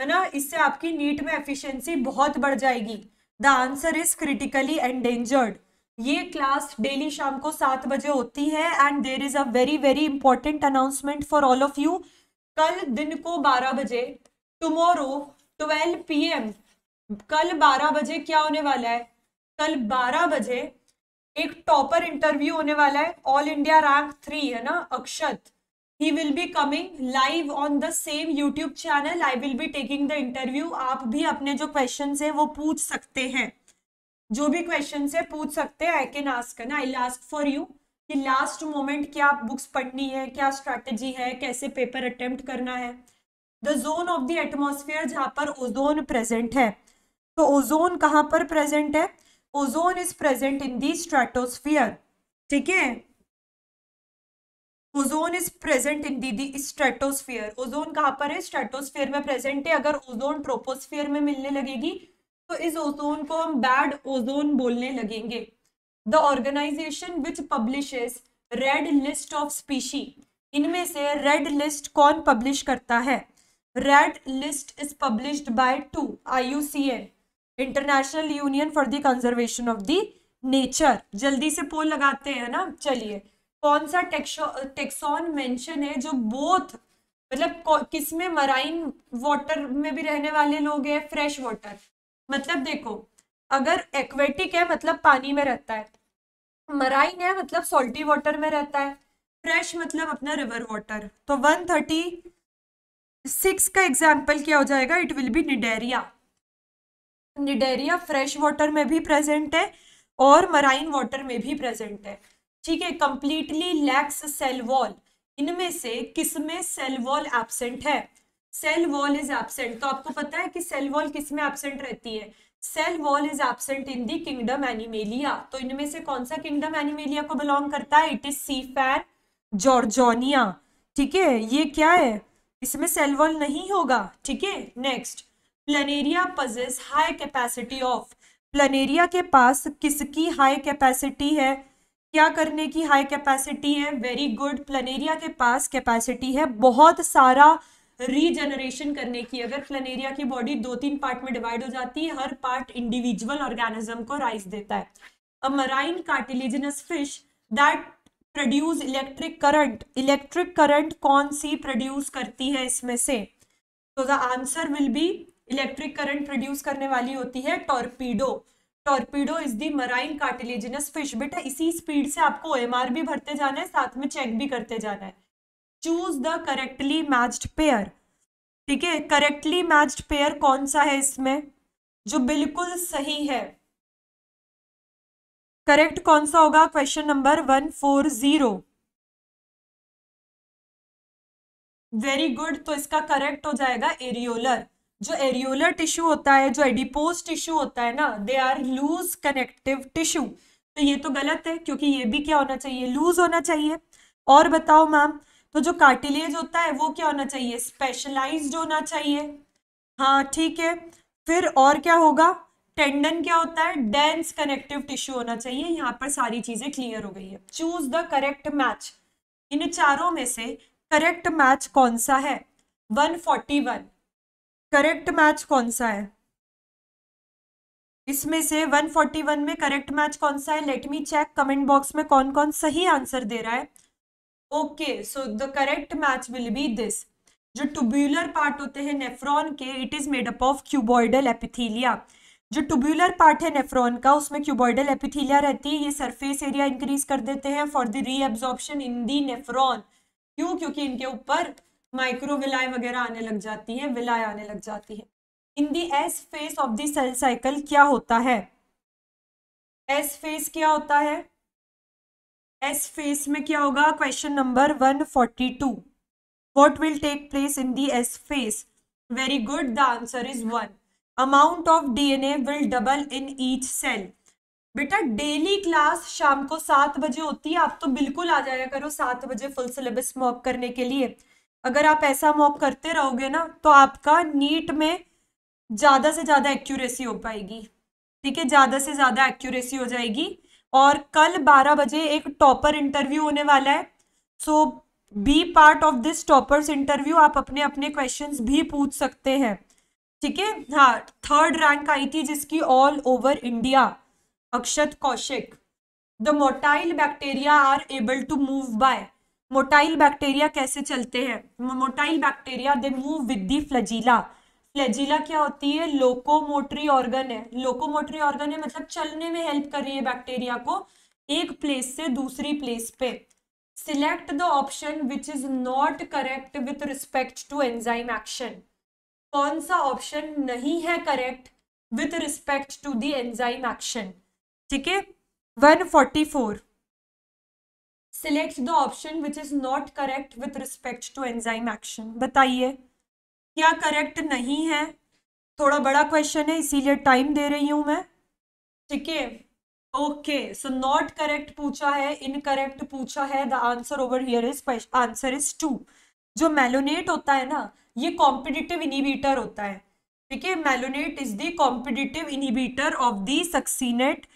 Speaker 2: है ना इससे आपकी नीट में एफिशिएंसी बहुत बढ़ जाएगी the answer is critically endangered ये क्लास डेली शाम को सात बजे होती है and there is a very very important announcement for all of you कल दिन को बारह बजे टुमोरो ट्वेल्व पी एम कल बारह बजे क्या होने वाला है कल बारह बजे एक टॉपर इंटरव्यू होने वाला है ऑल इंडिया रैंक थ्री है ना Akshat he will be coming live on the same YouTube channel I will be taking the interview आप भी अपने जो क्वेश्चन है वो पूछ सकते हैं जो भी क्वेश्चन है पूछ सकते हैं आई कैन आस्क ना आई लास्क फॉर यू कि लास्ट मोमेंट क्या बुक्स पढ़नी है क्या स्ट्रैटेजी है कैसे पेपर अटेम्प्ट करना है the zone of the atmosphere जहाँ पर ओजोन प्रेजेंट है तो ओजोन कहाँ पर प्रेजेंट है ozone is present in the stratosphere ठीक है ozone is present in the the stratosphere ozone कहाँ पर है स्ट्रेटोस्फियर में प्रेजेंट है अगर ओजोन ट्रोपोस्फियर में मिलने लगेगी तो इस ओजोन को हम बैड ओजोन बोलने लगेंगे the organisation which publish red list of species इनमें से रेड लिस्ट कौन पब्लिश करता है red list is published by to I International Union for the Conservation of the Nature जल्दी से पोल लगाते हैं ना चलिए कौन सा टेक्सॉन मेंशन है जो बोथ मतलब किस में मराइन वाटर में भी रहने वाले लोग हैं फ्रेश वाटर मतलब देखो अगर एक्वेटिक है मतलब पानी में रहता है मराइन है मतलब सॉल्टी वाटर में रहता है फ्रेश मतलब अपना रिवर वाटर तो वन थर्टी सिक्स का एग्जाम्पल क्या हो जाएगा it will be Cnidaria Cnidaria fresh water में भी प्रेजेंट है और मराइन वाटर में भी प्रेजेंट है ठीक है कंप्लीटली लैक्स सेल वॉल इनमें से किस में सेल वॉल एबसेंट है सेल वॉल इज एबसेंट तो आपको पता है कि सेल वॉल किस में एबसेंट रहती है cell wall is absent in the kingdom Animalia तो इनमें से कौन सा किंगडम एनिमेलिया को बिलोंग करता है it is sea fan Gorgonia ठीक है ये क्या है इसमें सेल वॉल नहीं होगा ठीक है next Planaria possess high capacity of Planaria के पास किसकी हाई कैपेसिटी है क्या करने की हाई कैपेसिटी है वेरी गुड प्लेनेरिया के पास कैपेसिटी है बहुत सारा रीजनरेशन करने की अगर प्लेनेरिया की बॉडी दो तीन पार्ट में डिवाइड हो जाती है हर पार्ट इंडिविजुअल ऑर्गेनिज्म को राइस देता है a marine cartilaginous fish that produce electric current electric current कौन सी प्रोड्यूस करती है इसमें से तो the answer will be electric current produce करने वाली होती है torpedo torpedo is the marine cartilaginous fish बेटा इसी स्पीड से आपको ओएमआर भी भरते जाना है साथ में चेक भी करते जाना है choose the correctly matched pair ठीक है करेक्टली मैच्ड पेयर कौन सा है इसमें जो
Speaker 1: बिल्कुल सही है करेक्ट कौन सा होगा question number one four zero very
Speaker 2: good तो इसका करेक्ट हो जाएगा एरियोलर जो एरियोलर टिश्यू होता है जो एडिपोज टिश्यू होता है ना they are loose connective tissue तो ये तो गलत है क्योंकि ये भी क्या होना चाहिए लूज होना चाहिए और बताओ मैम तो जो कार्टिलेज होता है वो क्या होना चाहिए स्पेशलाइज होना चाहिए हाँ ठीक है फिर और क्या होगा टेंडन क्या होता है डेंस कनेक्टिव टिश्यू होना चाहिए यहाँ पर सारी चीजें क्लियर हो गई है चूज द करेक्ट मैच इन चारों में से करेक्ट मैच कौन सा है 141 करेक्ट मैच कौन सा है इसमें से 141 में करेक्ट मैच कौन सा है let me check comment box में कौन कौन सही आंसर दे रहा है okay so the correct match will be this जो टुब्यूलर पार्ट होते हैं नेफ्रॉन के it is made up of cuboidal epithelia जो टुब्यूलर पार्ट है नेफ्रॉन का उसमें क्यूबॉइडल एपिथीलिया रहती है ये सरफेस एरिया इंक्रीज कर देते हैं for the reabsorption in the nephron क्यों क्योंकि इनके ऊपर माइक्रो विलाय वगैरह आने लग जाती है विलाय आने लग जाती है in the S phase of the cell cycle क्या होता है एस फेस क्या होता है एस फेस में क्या होगा question number one forty two what will take place in the S phase very good the answer is one amount of D N A will double in each cell बेटा डेली क्लास शाम को सात बजे होती है आप तो बिल्कुल आ जाया करो सात बजे फुल सिलेबस मॉक करने के लिए अगर आप ऐसा मॉक करते रहोगे ना तो आपका नीट में ज़्यादा से ज़्यादा एक्यूरेसी हो पाएगी ठीक है ज़्यादा से ज़्यादा एक्यूरेसी हो जाएगी और कल 12 बजे एक टॉपर इंटरव्यू होने वाला है so be part of this toppers interview आप अपने अपने क्वेश्चंस भी पूछ सकते हैं ठीक है हाँ थर्ड रैंक आई थी जिसकी all over India Akshat Kaushik the motile bacteria are able to move by motile bacteria कैसे चलते हैं motile bacteria they move with the flagella flagella क्या होती है लोकोमोटरी ऑर्गन है लोकोमोटरी ऑर्गन है मतलब चलने में हेल्प कर रही है बैक्टीरिया को एक प्लेस से दूसरी प्लेस पे select the option which is not correct with respect to enzyme action कौन सा ऑप्शन नहीं है correct with respect to the enzyme action ठीक है one forty four select the option which is not correct with respect to enzyme action बताइए क्या करेक्ट नहीं है थोड़ा बड़ा क्वेश्चन है इसीलिए टाइम दे रही हूं मैं ठीक है ओके सो नॉट करेक्ट पूछा है इनकरेक्ट पूछा है the answer over here is answer is two जो मेलोनेट होता है ना ये कॉम्पिटिटिव इनिबीटर होता है ठीक है malonate is the competitive inhibitor of the succinate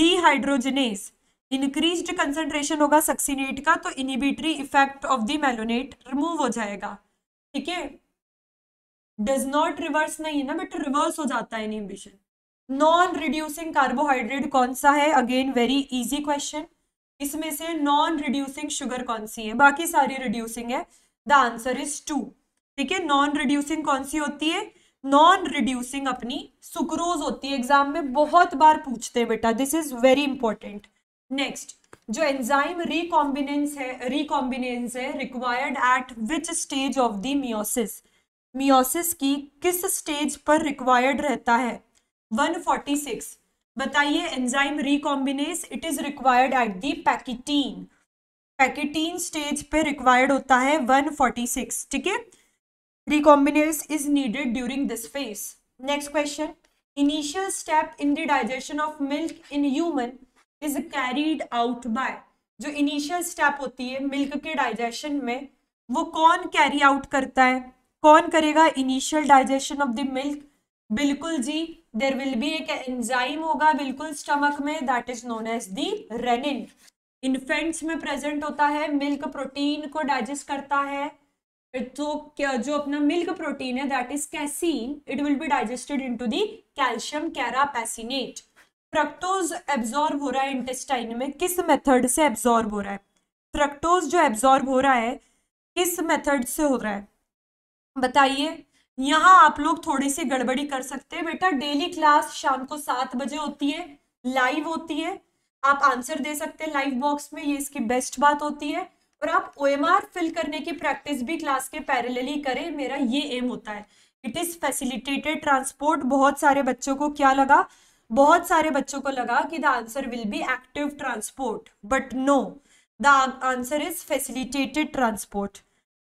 Speaker 2: dehydrogenase increase concentration होगा सक्सीनेट का तो inhibitory effect of the malonate remove हो जाएगा ठीक है डज नॉट रिवर्स नहीं है ना बट रिवर्स हो जाता है इनिबिशन नॉन रिड्यूसिंग कार्बोहाइड्रेट कौन सा है अगेन वेरी इजी क्वेश्चन इसमें से नॉन रिड्यूसिंग शुगर कौन सी है बाकी सारी रिड्यूसिंग है द आंसर इज टू ठीक है नॉन रिड्यूसिंग कौन सी होती है नॉन रिड्यूसिंग अपनी सुक्रोज होती है एग्जाम में बहुत बार पूछते हैं बेटा this is very important next जो एंजाइम रिकॉम्बिनेंस है रिकॉम्बिनेंस है required at which stage of the meiosis meiosis की किस स्टेज पर रिक्वायर्ड रहता है 146 बताइए enzyme recombinase it is required at the pachytene pachytene stage पे रिक्वायर्ड होता है 146 ठीक है recombinase is needed during this phase next question initial step in the digestion of milk in human is carried out bye जो इनिशियल स्टेप होती है मिल्क के डाइजेशन में वो कौन कैरी आउट करता है कौन करेगा initial digestion of the milk बिल्कुल जी देर विल बी एक एंजाइम होगा बिल्कुल स्टमक में that is known as the rennin infants में प्रेजेंट होता है मिल्क प्रोटीन को डाइजेस्ट करता है तो क्या जो अपना मिल्क प्रोटीन है that is casein it will be digested into the calcium paracaseinate fructose absorb हो रहा है इंटेस्टाइन में किस मेथड से एब्जॉर्ब हो रहा है फ्रक्टोज जो एब्जॉर्ब हो रहा है किस मेथड से हो रहा है बताइए यहाँ आप लोग थोड़ी सी गड़बड़ी कर सकते हैं बेटा डेली क्लास शाम को सात बजे होती है लाइव होती है आप आंसर दे सकते हैं लाइव बॉक्स में ये इसकी बेस्ट बात होती है और आप ओ फिल करने की प्रैक्टिस भी क्लास के पैरेलली करें मेरा ये एम होता है इट इज़ फैसिलिटेटेड ट्रांसपोर्ट बहुत सारे बच्चों को क्या लगा बहुत सारे बच्चों को लगा कि the answer will be active transport but no the answer is facilitated transport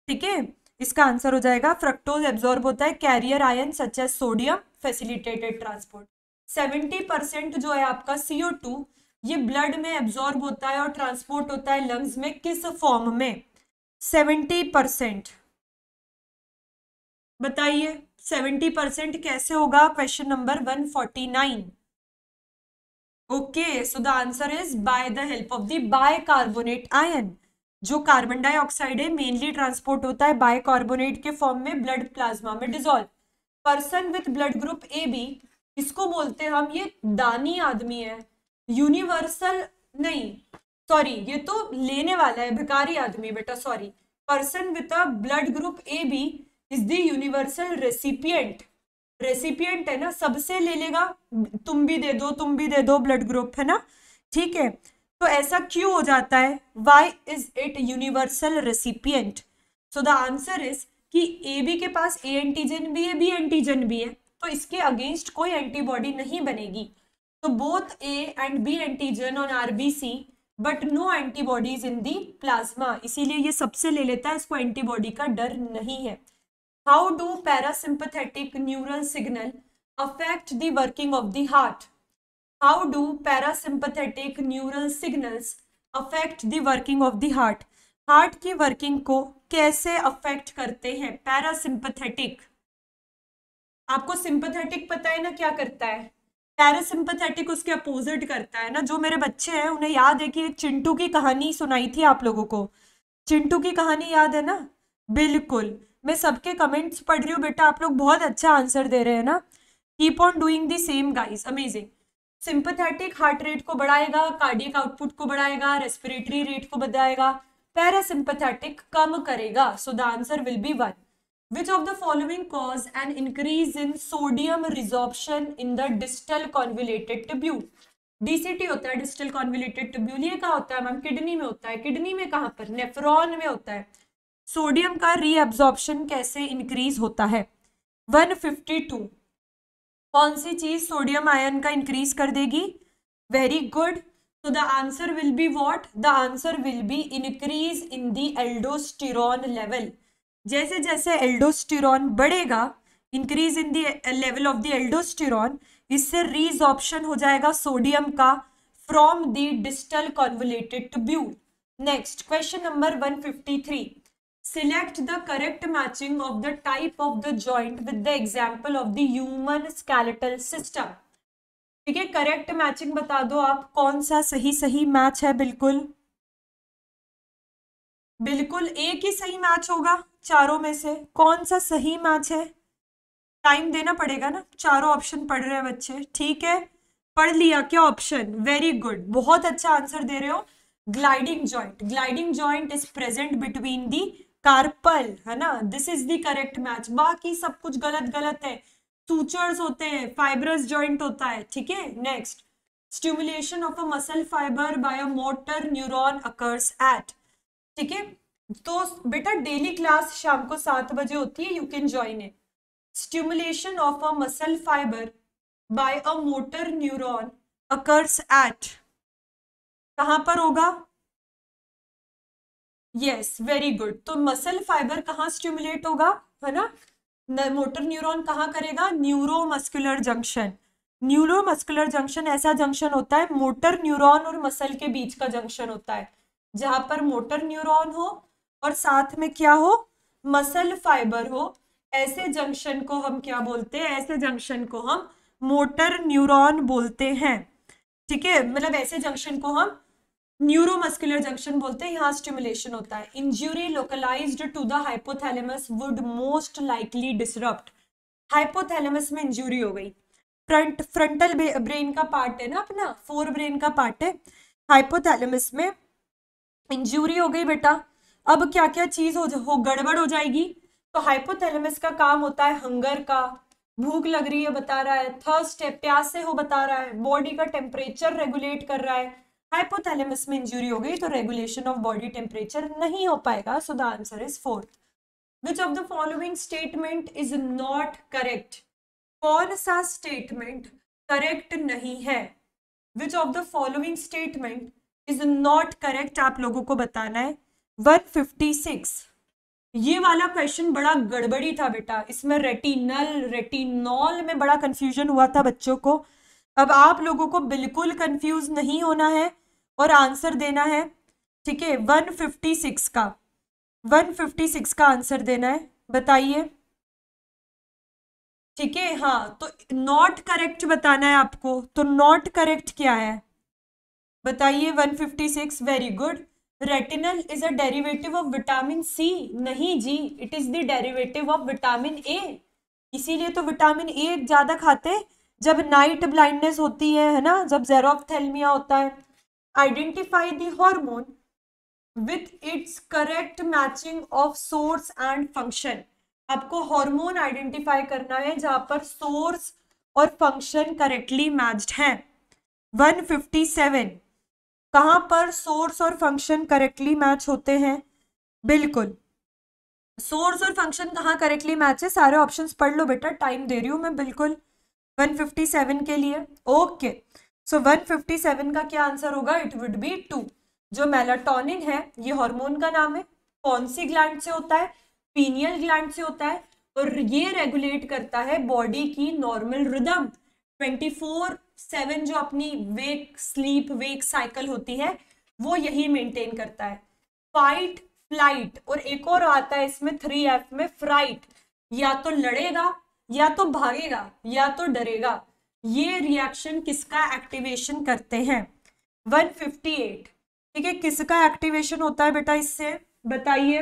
Speaker 2: ठीक है इसका आंसर हो जाएगा फ्रक्टोज एब्जॉर्ब होता है carrier ion such as sodium facilitated transport seventy percent जो है आपका सीओ टू ये ब्लड में एब्जॉर्ब होता है और ट्रांसपोर्ट होता है लंग्स में किस फॉर्म में सेवेंटी परसेंट बताइए सेवेंटी परसेंट कैसे होगा question number one forty nine so the answer is by the help of the bicarbonate ion जो कार्बन डाइऑक्साइड है मेनली ट्रांसपोर्ट होता है कार्बोनेट के फॉर्म में ब्लड प्लाज्मा में dissolve person with blood group A B इसको बोलते हैं हम ये दानी आदमी है यूनिवर्सल नहीं सॉरी ये तो लेने वाला है भिकारी आदमी बेटा sorry person with a blood group A B is the universal recipient recipient है ना सबसे ले लेगा तुम भी दे दो तुम भी दे दो ब्लड ग्रुप है ना ठीक है तो ऐसा क्यों हो जाता है why is it universal recipient so the answer is कि ए बी के पास ए एंटीजन भी है बी एंटीजन भी है तो इसके अगेंस्ट कोई एंटीबॉडी नहीं बनेगी तो both A and B antigen on RBC but no antibodies in the plasma इसीलिए ये सबसे ले लेता है इसको एंटीबॉडी का डर नहीं है how do parasympathetic neural signal affect the working of the heart how do parasympathetic neural signals affect the working of the heart heart की वर्किंग को कैसे अफेक्ट करते हैं पैरासिम्पथेटिक आपको सिंपथेटिक पता है ना क्या करता है पैरासिम्पथेटिक उसके अपोजिट करता है ना जो मेरे बच्चे हैं उन्हें याद है कि एक चिंटू की कहानी सुनाई थी आप लोगों को चिंटू की कहानी याद है ना बिल्कुल मैं सबके कमेंट्स पढ़ रही हूँ बेटा आप लोग बहुत अच्छा आंसर दे रहे हैं ना keep on doing the same guys amazing sympathetic heart rate को बढ़ाएगा कार्डियक आउटपुट को बढ़ाएगा रेस्पिरेटरी रेट को बढ़ाएगा पैरासिम्पथेटिक कम करेगा so the answer will be one which of the following cause an increase in sodium reabsorption in the distal convoluted tubule DCT होता है डिस्टल कॉन्विलेटेड ट्यूब्यूल ये कहाँ होता है मैम किडनी में होता है किडनी में कहाँ पर नेफ्रॉन में होता है सोडियम का रीअब्जॉर्बशन कैसे इंक्रीज होता है 152 कौन सी चीज सोडियम आयन का इंक्रीज कर देगी वेरी गुड तो the answer will be what the answer will be increase in the aldosterone level जैसे जैसे एल्डोस्टिरॉन बढ़ेगा increase in the level of the aldosterone इससे रीजॉप्शन हो जाएगा सोडियम का from the distal convoluted tubule next question number 153 select the correct matching of the type of the joint with the example of the human skeletal system ठीक है करेक्ट मैचिंग बता दो आप कौन सा सही सही मैच है बिल्कुल बिल्कुल एक ही सही मैच होगा चारों में से कौन सा सही मैच है टाइम देना पड़ेगा ना चारों ऑप्शन पढ़ रहे हैं बच्चे ठीक है पढ़ लिया क्या ऑप्शन वेरी गुड बहुत अच्छा आंसर दे रहे हो gliding joint gliding joint is present between the carpal है ना this is the correct match बाकी सब कुछ गलत गलत है सूचर्स होते हैं फाइबरस जॉइंट होता है ठीक है next stimulation of a muscle fibre by a motor neuron occurs at ठीक है तो बेटा डेली क्लास शाम को सात बजे होती है you can join it stimulation of a muscle fibre by a motor neuron occurs at कहां पर होगा यस वेरी गुड तो मसल फाइबर कहाँ स्टिमुलेट होगा है ना मोटर न्यूरॉन कहाँ करेगा मस्कुलर जंक्शन मस्कुलर जंक्शन ऐसा जंक्शन होता है मोटर न्यूरॉन और मसल के बीच का जंक्शन होता है जहां पर मोटर न्यूरॉन हो और साथ में क्या हो मसल फाइबर हो ऐसे जंक्शन को हम क्या बोलते हैं ऐसे जंक्शन को हम मोटर न्यूरॉन बोलते हैं ठीक है मतलब ऐसे जंक्शन को हम न्यूरोमस्कुलर जंक्शन बोलते हैं यहाँ स्टिमुलेशन होता है injury localised to the hypothalamus would most likely disrupt hypothalamus में इंजुरी हो गई फ्रंट फ्रंटल ब्रेन का पार्ट है ना अपना फोर ब्रेन का पार्ट है हाइपोथैलेमस में इंजुरी हो गई बेटा अब क्या क्या चीज हो, हो गड़बड़ हो जाएगी तो हाइपोथैलेमस का काम होता है हंगर का भूख लग रही है बता रहा है थर्स्ट है प्यास से हो बता रहा है बॉडी का टेम्परेचर रेगुलेट कर रहा है हाइपोथैलेमस में इंजरी हो गई तो रेगुलेशन ऑफ बॉडी टेम्परेचर नहीं हो पाएगा so the answer is fourth which of the following statement is not correct कौन सा स्टेटमेंट करेक्ट नहीं है which of the following statement is not correct आप लोगों को बताना है 156 ये वाला क्वेश्चन बड़ा गड़बड़ी था बेटा इसमें रेटिनल रेटिनॉल में बड़ा कंफ्यूजन हुआ था बच्चों को अब आप लोगों को बिल्कुल कंफ्यूज नहीं होना है और आंसर देना है ठीक है वन फिफ्टी सिक्स का वन फिफ्टी सिक्स का आंसर देना है बताइए ठीक है हाँ तो नॉट करेक्ट बताना है आपको तो नॉट करेक्ट क्या है बताइए one fifty six very good retinal is a derivative of vitamin C नहीं जी it is the derivative of vitamin A इसीलिए तो विटामिन ए ज्यादा खाते जब नाइट ब्लाइंडनेस होती है है ना जब जेरोफ्थेलमिया होता है identify the hormone with its correct matching of source and function आपको हॉर्मोन आइडेंटिफाई करना है जहां पर सोर्स और फंक्शन करेक्टली मैच्ड है 157 कहां पर सोर्स और फंक्शन करेक्टली मैच होते हैं बिल्कुल सोर्स और फंक्शन कहाँ करेक्टली मैच है सारे ऑप्शंस पढ़ लो बेटा टाइम दे रही हूँ मैं बिल्कुल 157 के लिए okay okay. So one fifty seven का क्या आंसर होगा इट वुड बी टू जो मेलाटोनिन है ये हार्मोन का नाम है कौन सी ग्लैंड से होता है पीनियल ग्लैंड से होता है और ये रेगुलेट करता है बॉडी की normal rhythm twenty four seven जो अपनी वेक स्लीप वेक साइकिल होती है वो यही मेंटेन करता है फाइट फ्लाइट और एक और आता है इसमें थ्री एफ में फ्राइट या तो लड़ेगा या तो भागेगा या तो डरेगा ये रिएक्शन किसका एक्टिवेशन करते हैं 158 ठीक है किसका एक्टिवेशन होता है बेटा इससे बताइए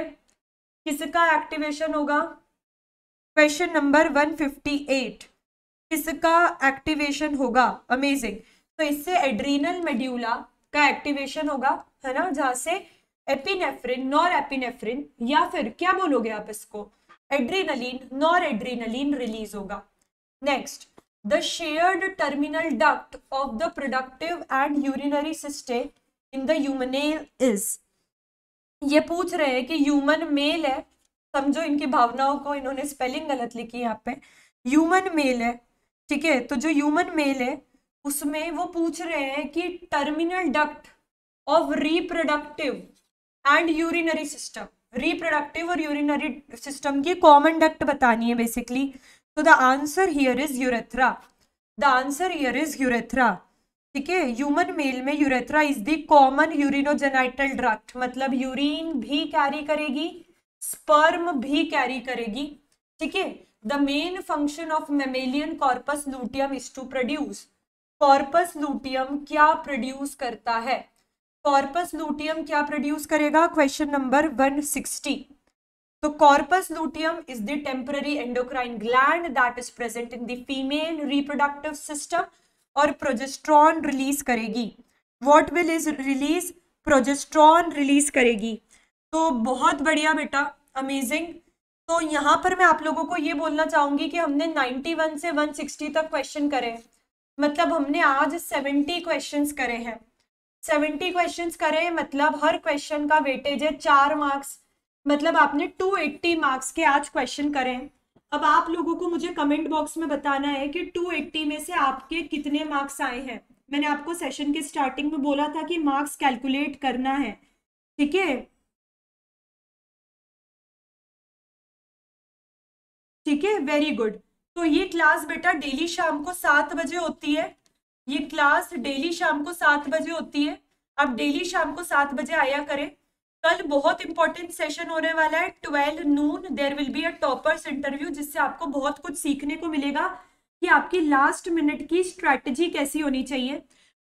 Speaker 2: किसका एक्टिवेशन होगा क्वेश्चन नंबर 158 किसका एक्टिवेशन होगा अमेजिंग तो इससे एड्रीनल मेड्यूला का एक्टिवेशन होगा है ना जहां से एपिनेफ्रिन नॉर एपिनेफ्रिन या फिर क्या बोलोगे आप इसको एड्रीनलिन नॉर एड्रीनलिन रिलीज होगा next the shared terminal duct of the productive and urinary cystate in the humanale ये पूछ रहे हैं कि ह्यूमन मेल है समझो इनकी भावनाओं को इन्होंने स्पेलिंग गलत लिखी यहाँ पे ह्यूमन मेल है ठीक है तो जो ह्यूमन मेल है उसमें वो पूछ रहे हैं कि terminal duct of reproductive and urinary system reproductive और यूरिनरी सिस्टम की कॉमन डक्ट बतानी है बेसिकली तो the answer here is urethra the answer here is urethra ठीक है ह्यूमन मेल में urethra is the common urinogenital duct मतलब यूरिन भी कैरी करेगी स्पर्म भी कैरी करेगी ठीक है the main function of mammalian corpus luteum is to produce corpus luteum क्या प्रोड्यूस करता है कॉर्पस लूटियम क्या प्रोड्यूस करेगा क्वेश्चन नंबर वन सिक्सटी तो corpus luteum is the temporary endocrine gland that is present in the female reproductive system और प्रोजेस्ट्रॉन रिलीज करेगी what will is release progesterone release करेगी तो बहुत बढ़िया बेटा अमेजिंग तो यहाँ पर मैं आप लोगों को ये बोलना चाहूंगी कि हमने 91 से 160 तक क्वेश्चन करे मतलब हमने आज 70 क्वेश्चंस करे हैं 70 क्वेश्चंस करे हैं मतलब हर क्वेश्चन का वेटेज है चार मार्क्स मतलब आपने 280 मार्क्स के आज क्वेश्चन करें अब आप लोगों को मुझे कमेंट बॉक्स में बताना है कि 280 में से आपके कितने मार्क्स
Speaker 1: आए हैं मैंने आपको सेशन के स्टार्टिंग में बोला था कि मार्क्स कैलकुलेट करना है ठीक है ठीक है वेरी गुड तो ये क्लास बेटा डेली शाम को सात बजे होती है
Speaker 2: ये क्लास डेली शाम को सात बजे होती है आप डेली शाम को सात बजे आया करें कल बहुत इंपॉर्टेंट सेशन होने वाला है twelve noon there will be a toppers interview जिससे आपको बहुत कुछ सीखने को मिलेगा कि आपकी लास्ट मिनट की स्ट्रैटेजी कैसी होनी चाहिए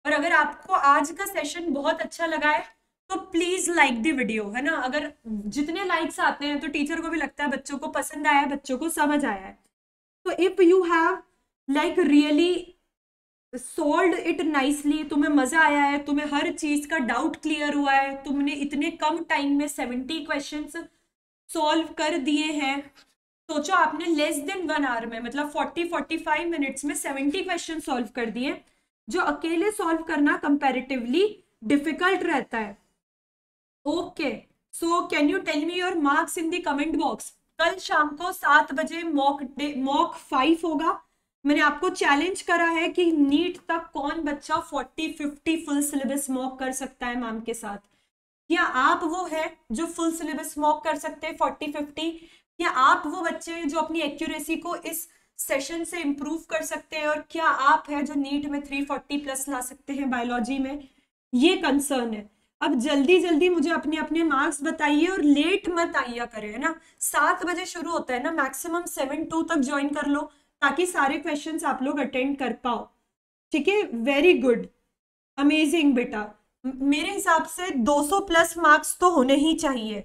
Speaker 2: और अगर आपको आज का सेशन बहुत अच्छा लगा है तो प्लीज लाइक द वीडियो है ना अगर जितने लाइक्स आते हैं तो टीचर को भी लगता है बच्चों को पसंद आया है बच्चों को समझ आया है तो if you have like really solved it nicely तुम्हें मजा आया है तुम्हें हर चीज का डाउट क्लियर हुआ है तुमने इतने कम टाइम में सेवेंटी क्वेश्चन सॉल्व कर दिए हैं सोचो आपने लेस देन वन आवर में मतलब फोर्टी फोर्टी फाइव मिनट्स में सेवेंटी क्वेश्चन सॉल्व कर दिए जो अकेले सॉल्व करना कंपेरेटिवली डिफिकल्ट रहता है okay so can you tell me your marks in the comment box कल शाम को सात बजे मॉक मॉक फाइव होगा मैंने आपको चैलेंज करा है कि नीट तक कौन बच्चा 40 50 फुल सिलेबस मॉक कर सकता है मैम के साथ क्या आप वो है जो फुल सिलेबस मॉक कर सकते हैं फोर्टी फिफ्टी क्या आप वो बच्चे हैं जो अपनी एक्यूरेसी को इस सेशन से इम्प्रूव कर सकते हैं और क्या आप है जो नीट में 340 प्लस ला सकते हैं बायोलॉजी में ये कंसर्न है अब जल्दी जल्दी मुझे अपने अपने मार्क्स बताइए और लेट मत आइया करें है ना सात बजे शुरू होता है ना मैक्सिमम सेवन टू तक ज्वाइन कर लो ताकि सारे क्वेश्चन आप लोग अटेंड कर पाओ ठीक है वेरी गुड अमेजिंग बेटा मेरे हिसाब से 200 प्लस मार्क्स तो होने ही चाहिए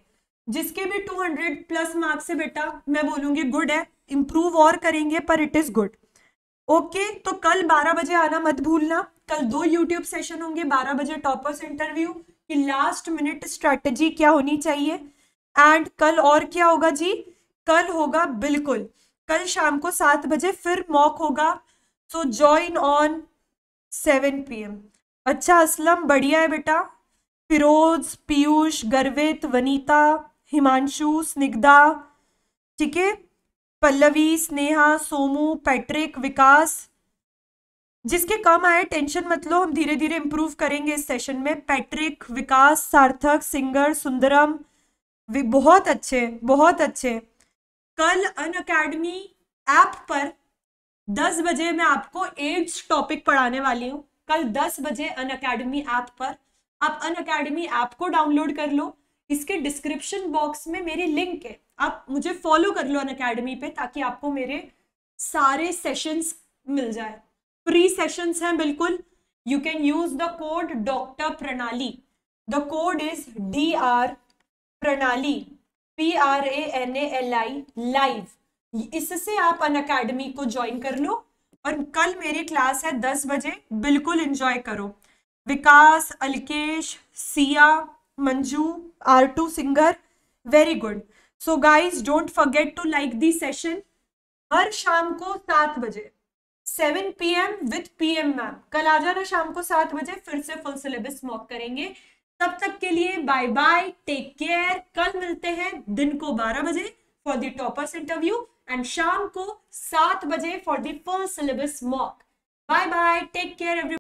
Speaker 2: जिसके भी 200 प्लस मार्क्स है बेटा मैं बोलूँगी गुड है इम्प्रूव और करेंगे पर इट इज़ गुड ओके तो कल 12 बजे आना मत भूलना कल दो यूट्यूब सेशन होंगे 12 बजे टॉपर्स इंटरव्यू कि लास्ट मिनट स्ट्रेटजी क्या होनी चाहिए एंड कल और क्या होगा जी कल होगा बिल्कुल कल शाम को सात बजे फिर मॉक होगा so join on seven P M अच्छा असलम बढ़िया है बेटा फिरोज पीयूष गर्वित वनीता हिमांशु स्निग्धा ठीक है पल्लवी स्नेहा सोमू पैट्रिक विकास जिसके कम आए टेंशन मत लो हम धीरे धीरे इम्प्रूव करेंगे इस सेशन में पैट्रिक विकास सार्थक सिंगर सुंदरम बहुत अच्छे बहुत अच्छे कल अन अकेडमी ऐप पर 10 बजे मैं आपको एड्स टॉपिक पढ़ाने वाली हूँ कल 10 बजे अन अकेडमी ऐप पर आप अन अकेडमी ऐप को डाउनलोड कर लो इसके डिस्क्रिप्शन बॉक्स में मेरी लिंक है आप मुझे फॉलो कर लो अन अकेडमी पर ताकि आपको मेरे सारे सेशंस मिल जाए फ्री सेशंस हैं बिल्कुल you can use the code doctor Pranali the code is D R Pranali P R A N A L I live इससे आप अन अकेडमी को ज्वाइन कर लो और कल मेरी क्लास है दस बजे बिल्कुल इंजॉय करो Vikas Alkesh Siya Manju are two singer very good so guys don't forget to like the session हर शाम को सात बजे seven P M with P M ma'am कल आ जाना शाम को सात बजे फिर से फुल सिलेबस मॉक करेंगे तब तक के लिए बाय बाय टेक केयर कल मिलते हैं दिन को 12 बजे for the toppers interview and
Speaker 1: शाम को 7 बजे for the first syllabus mock bye bye take care every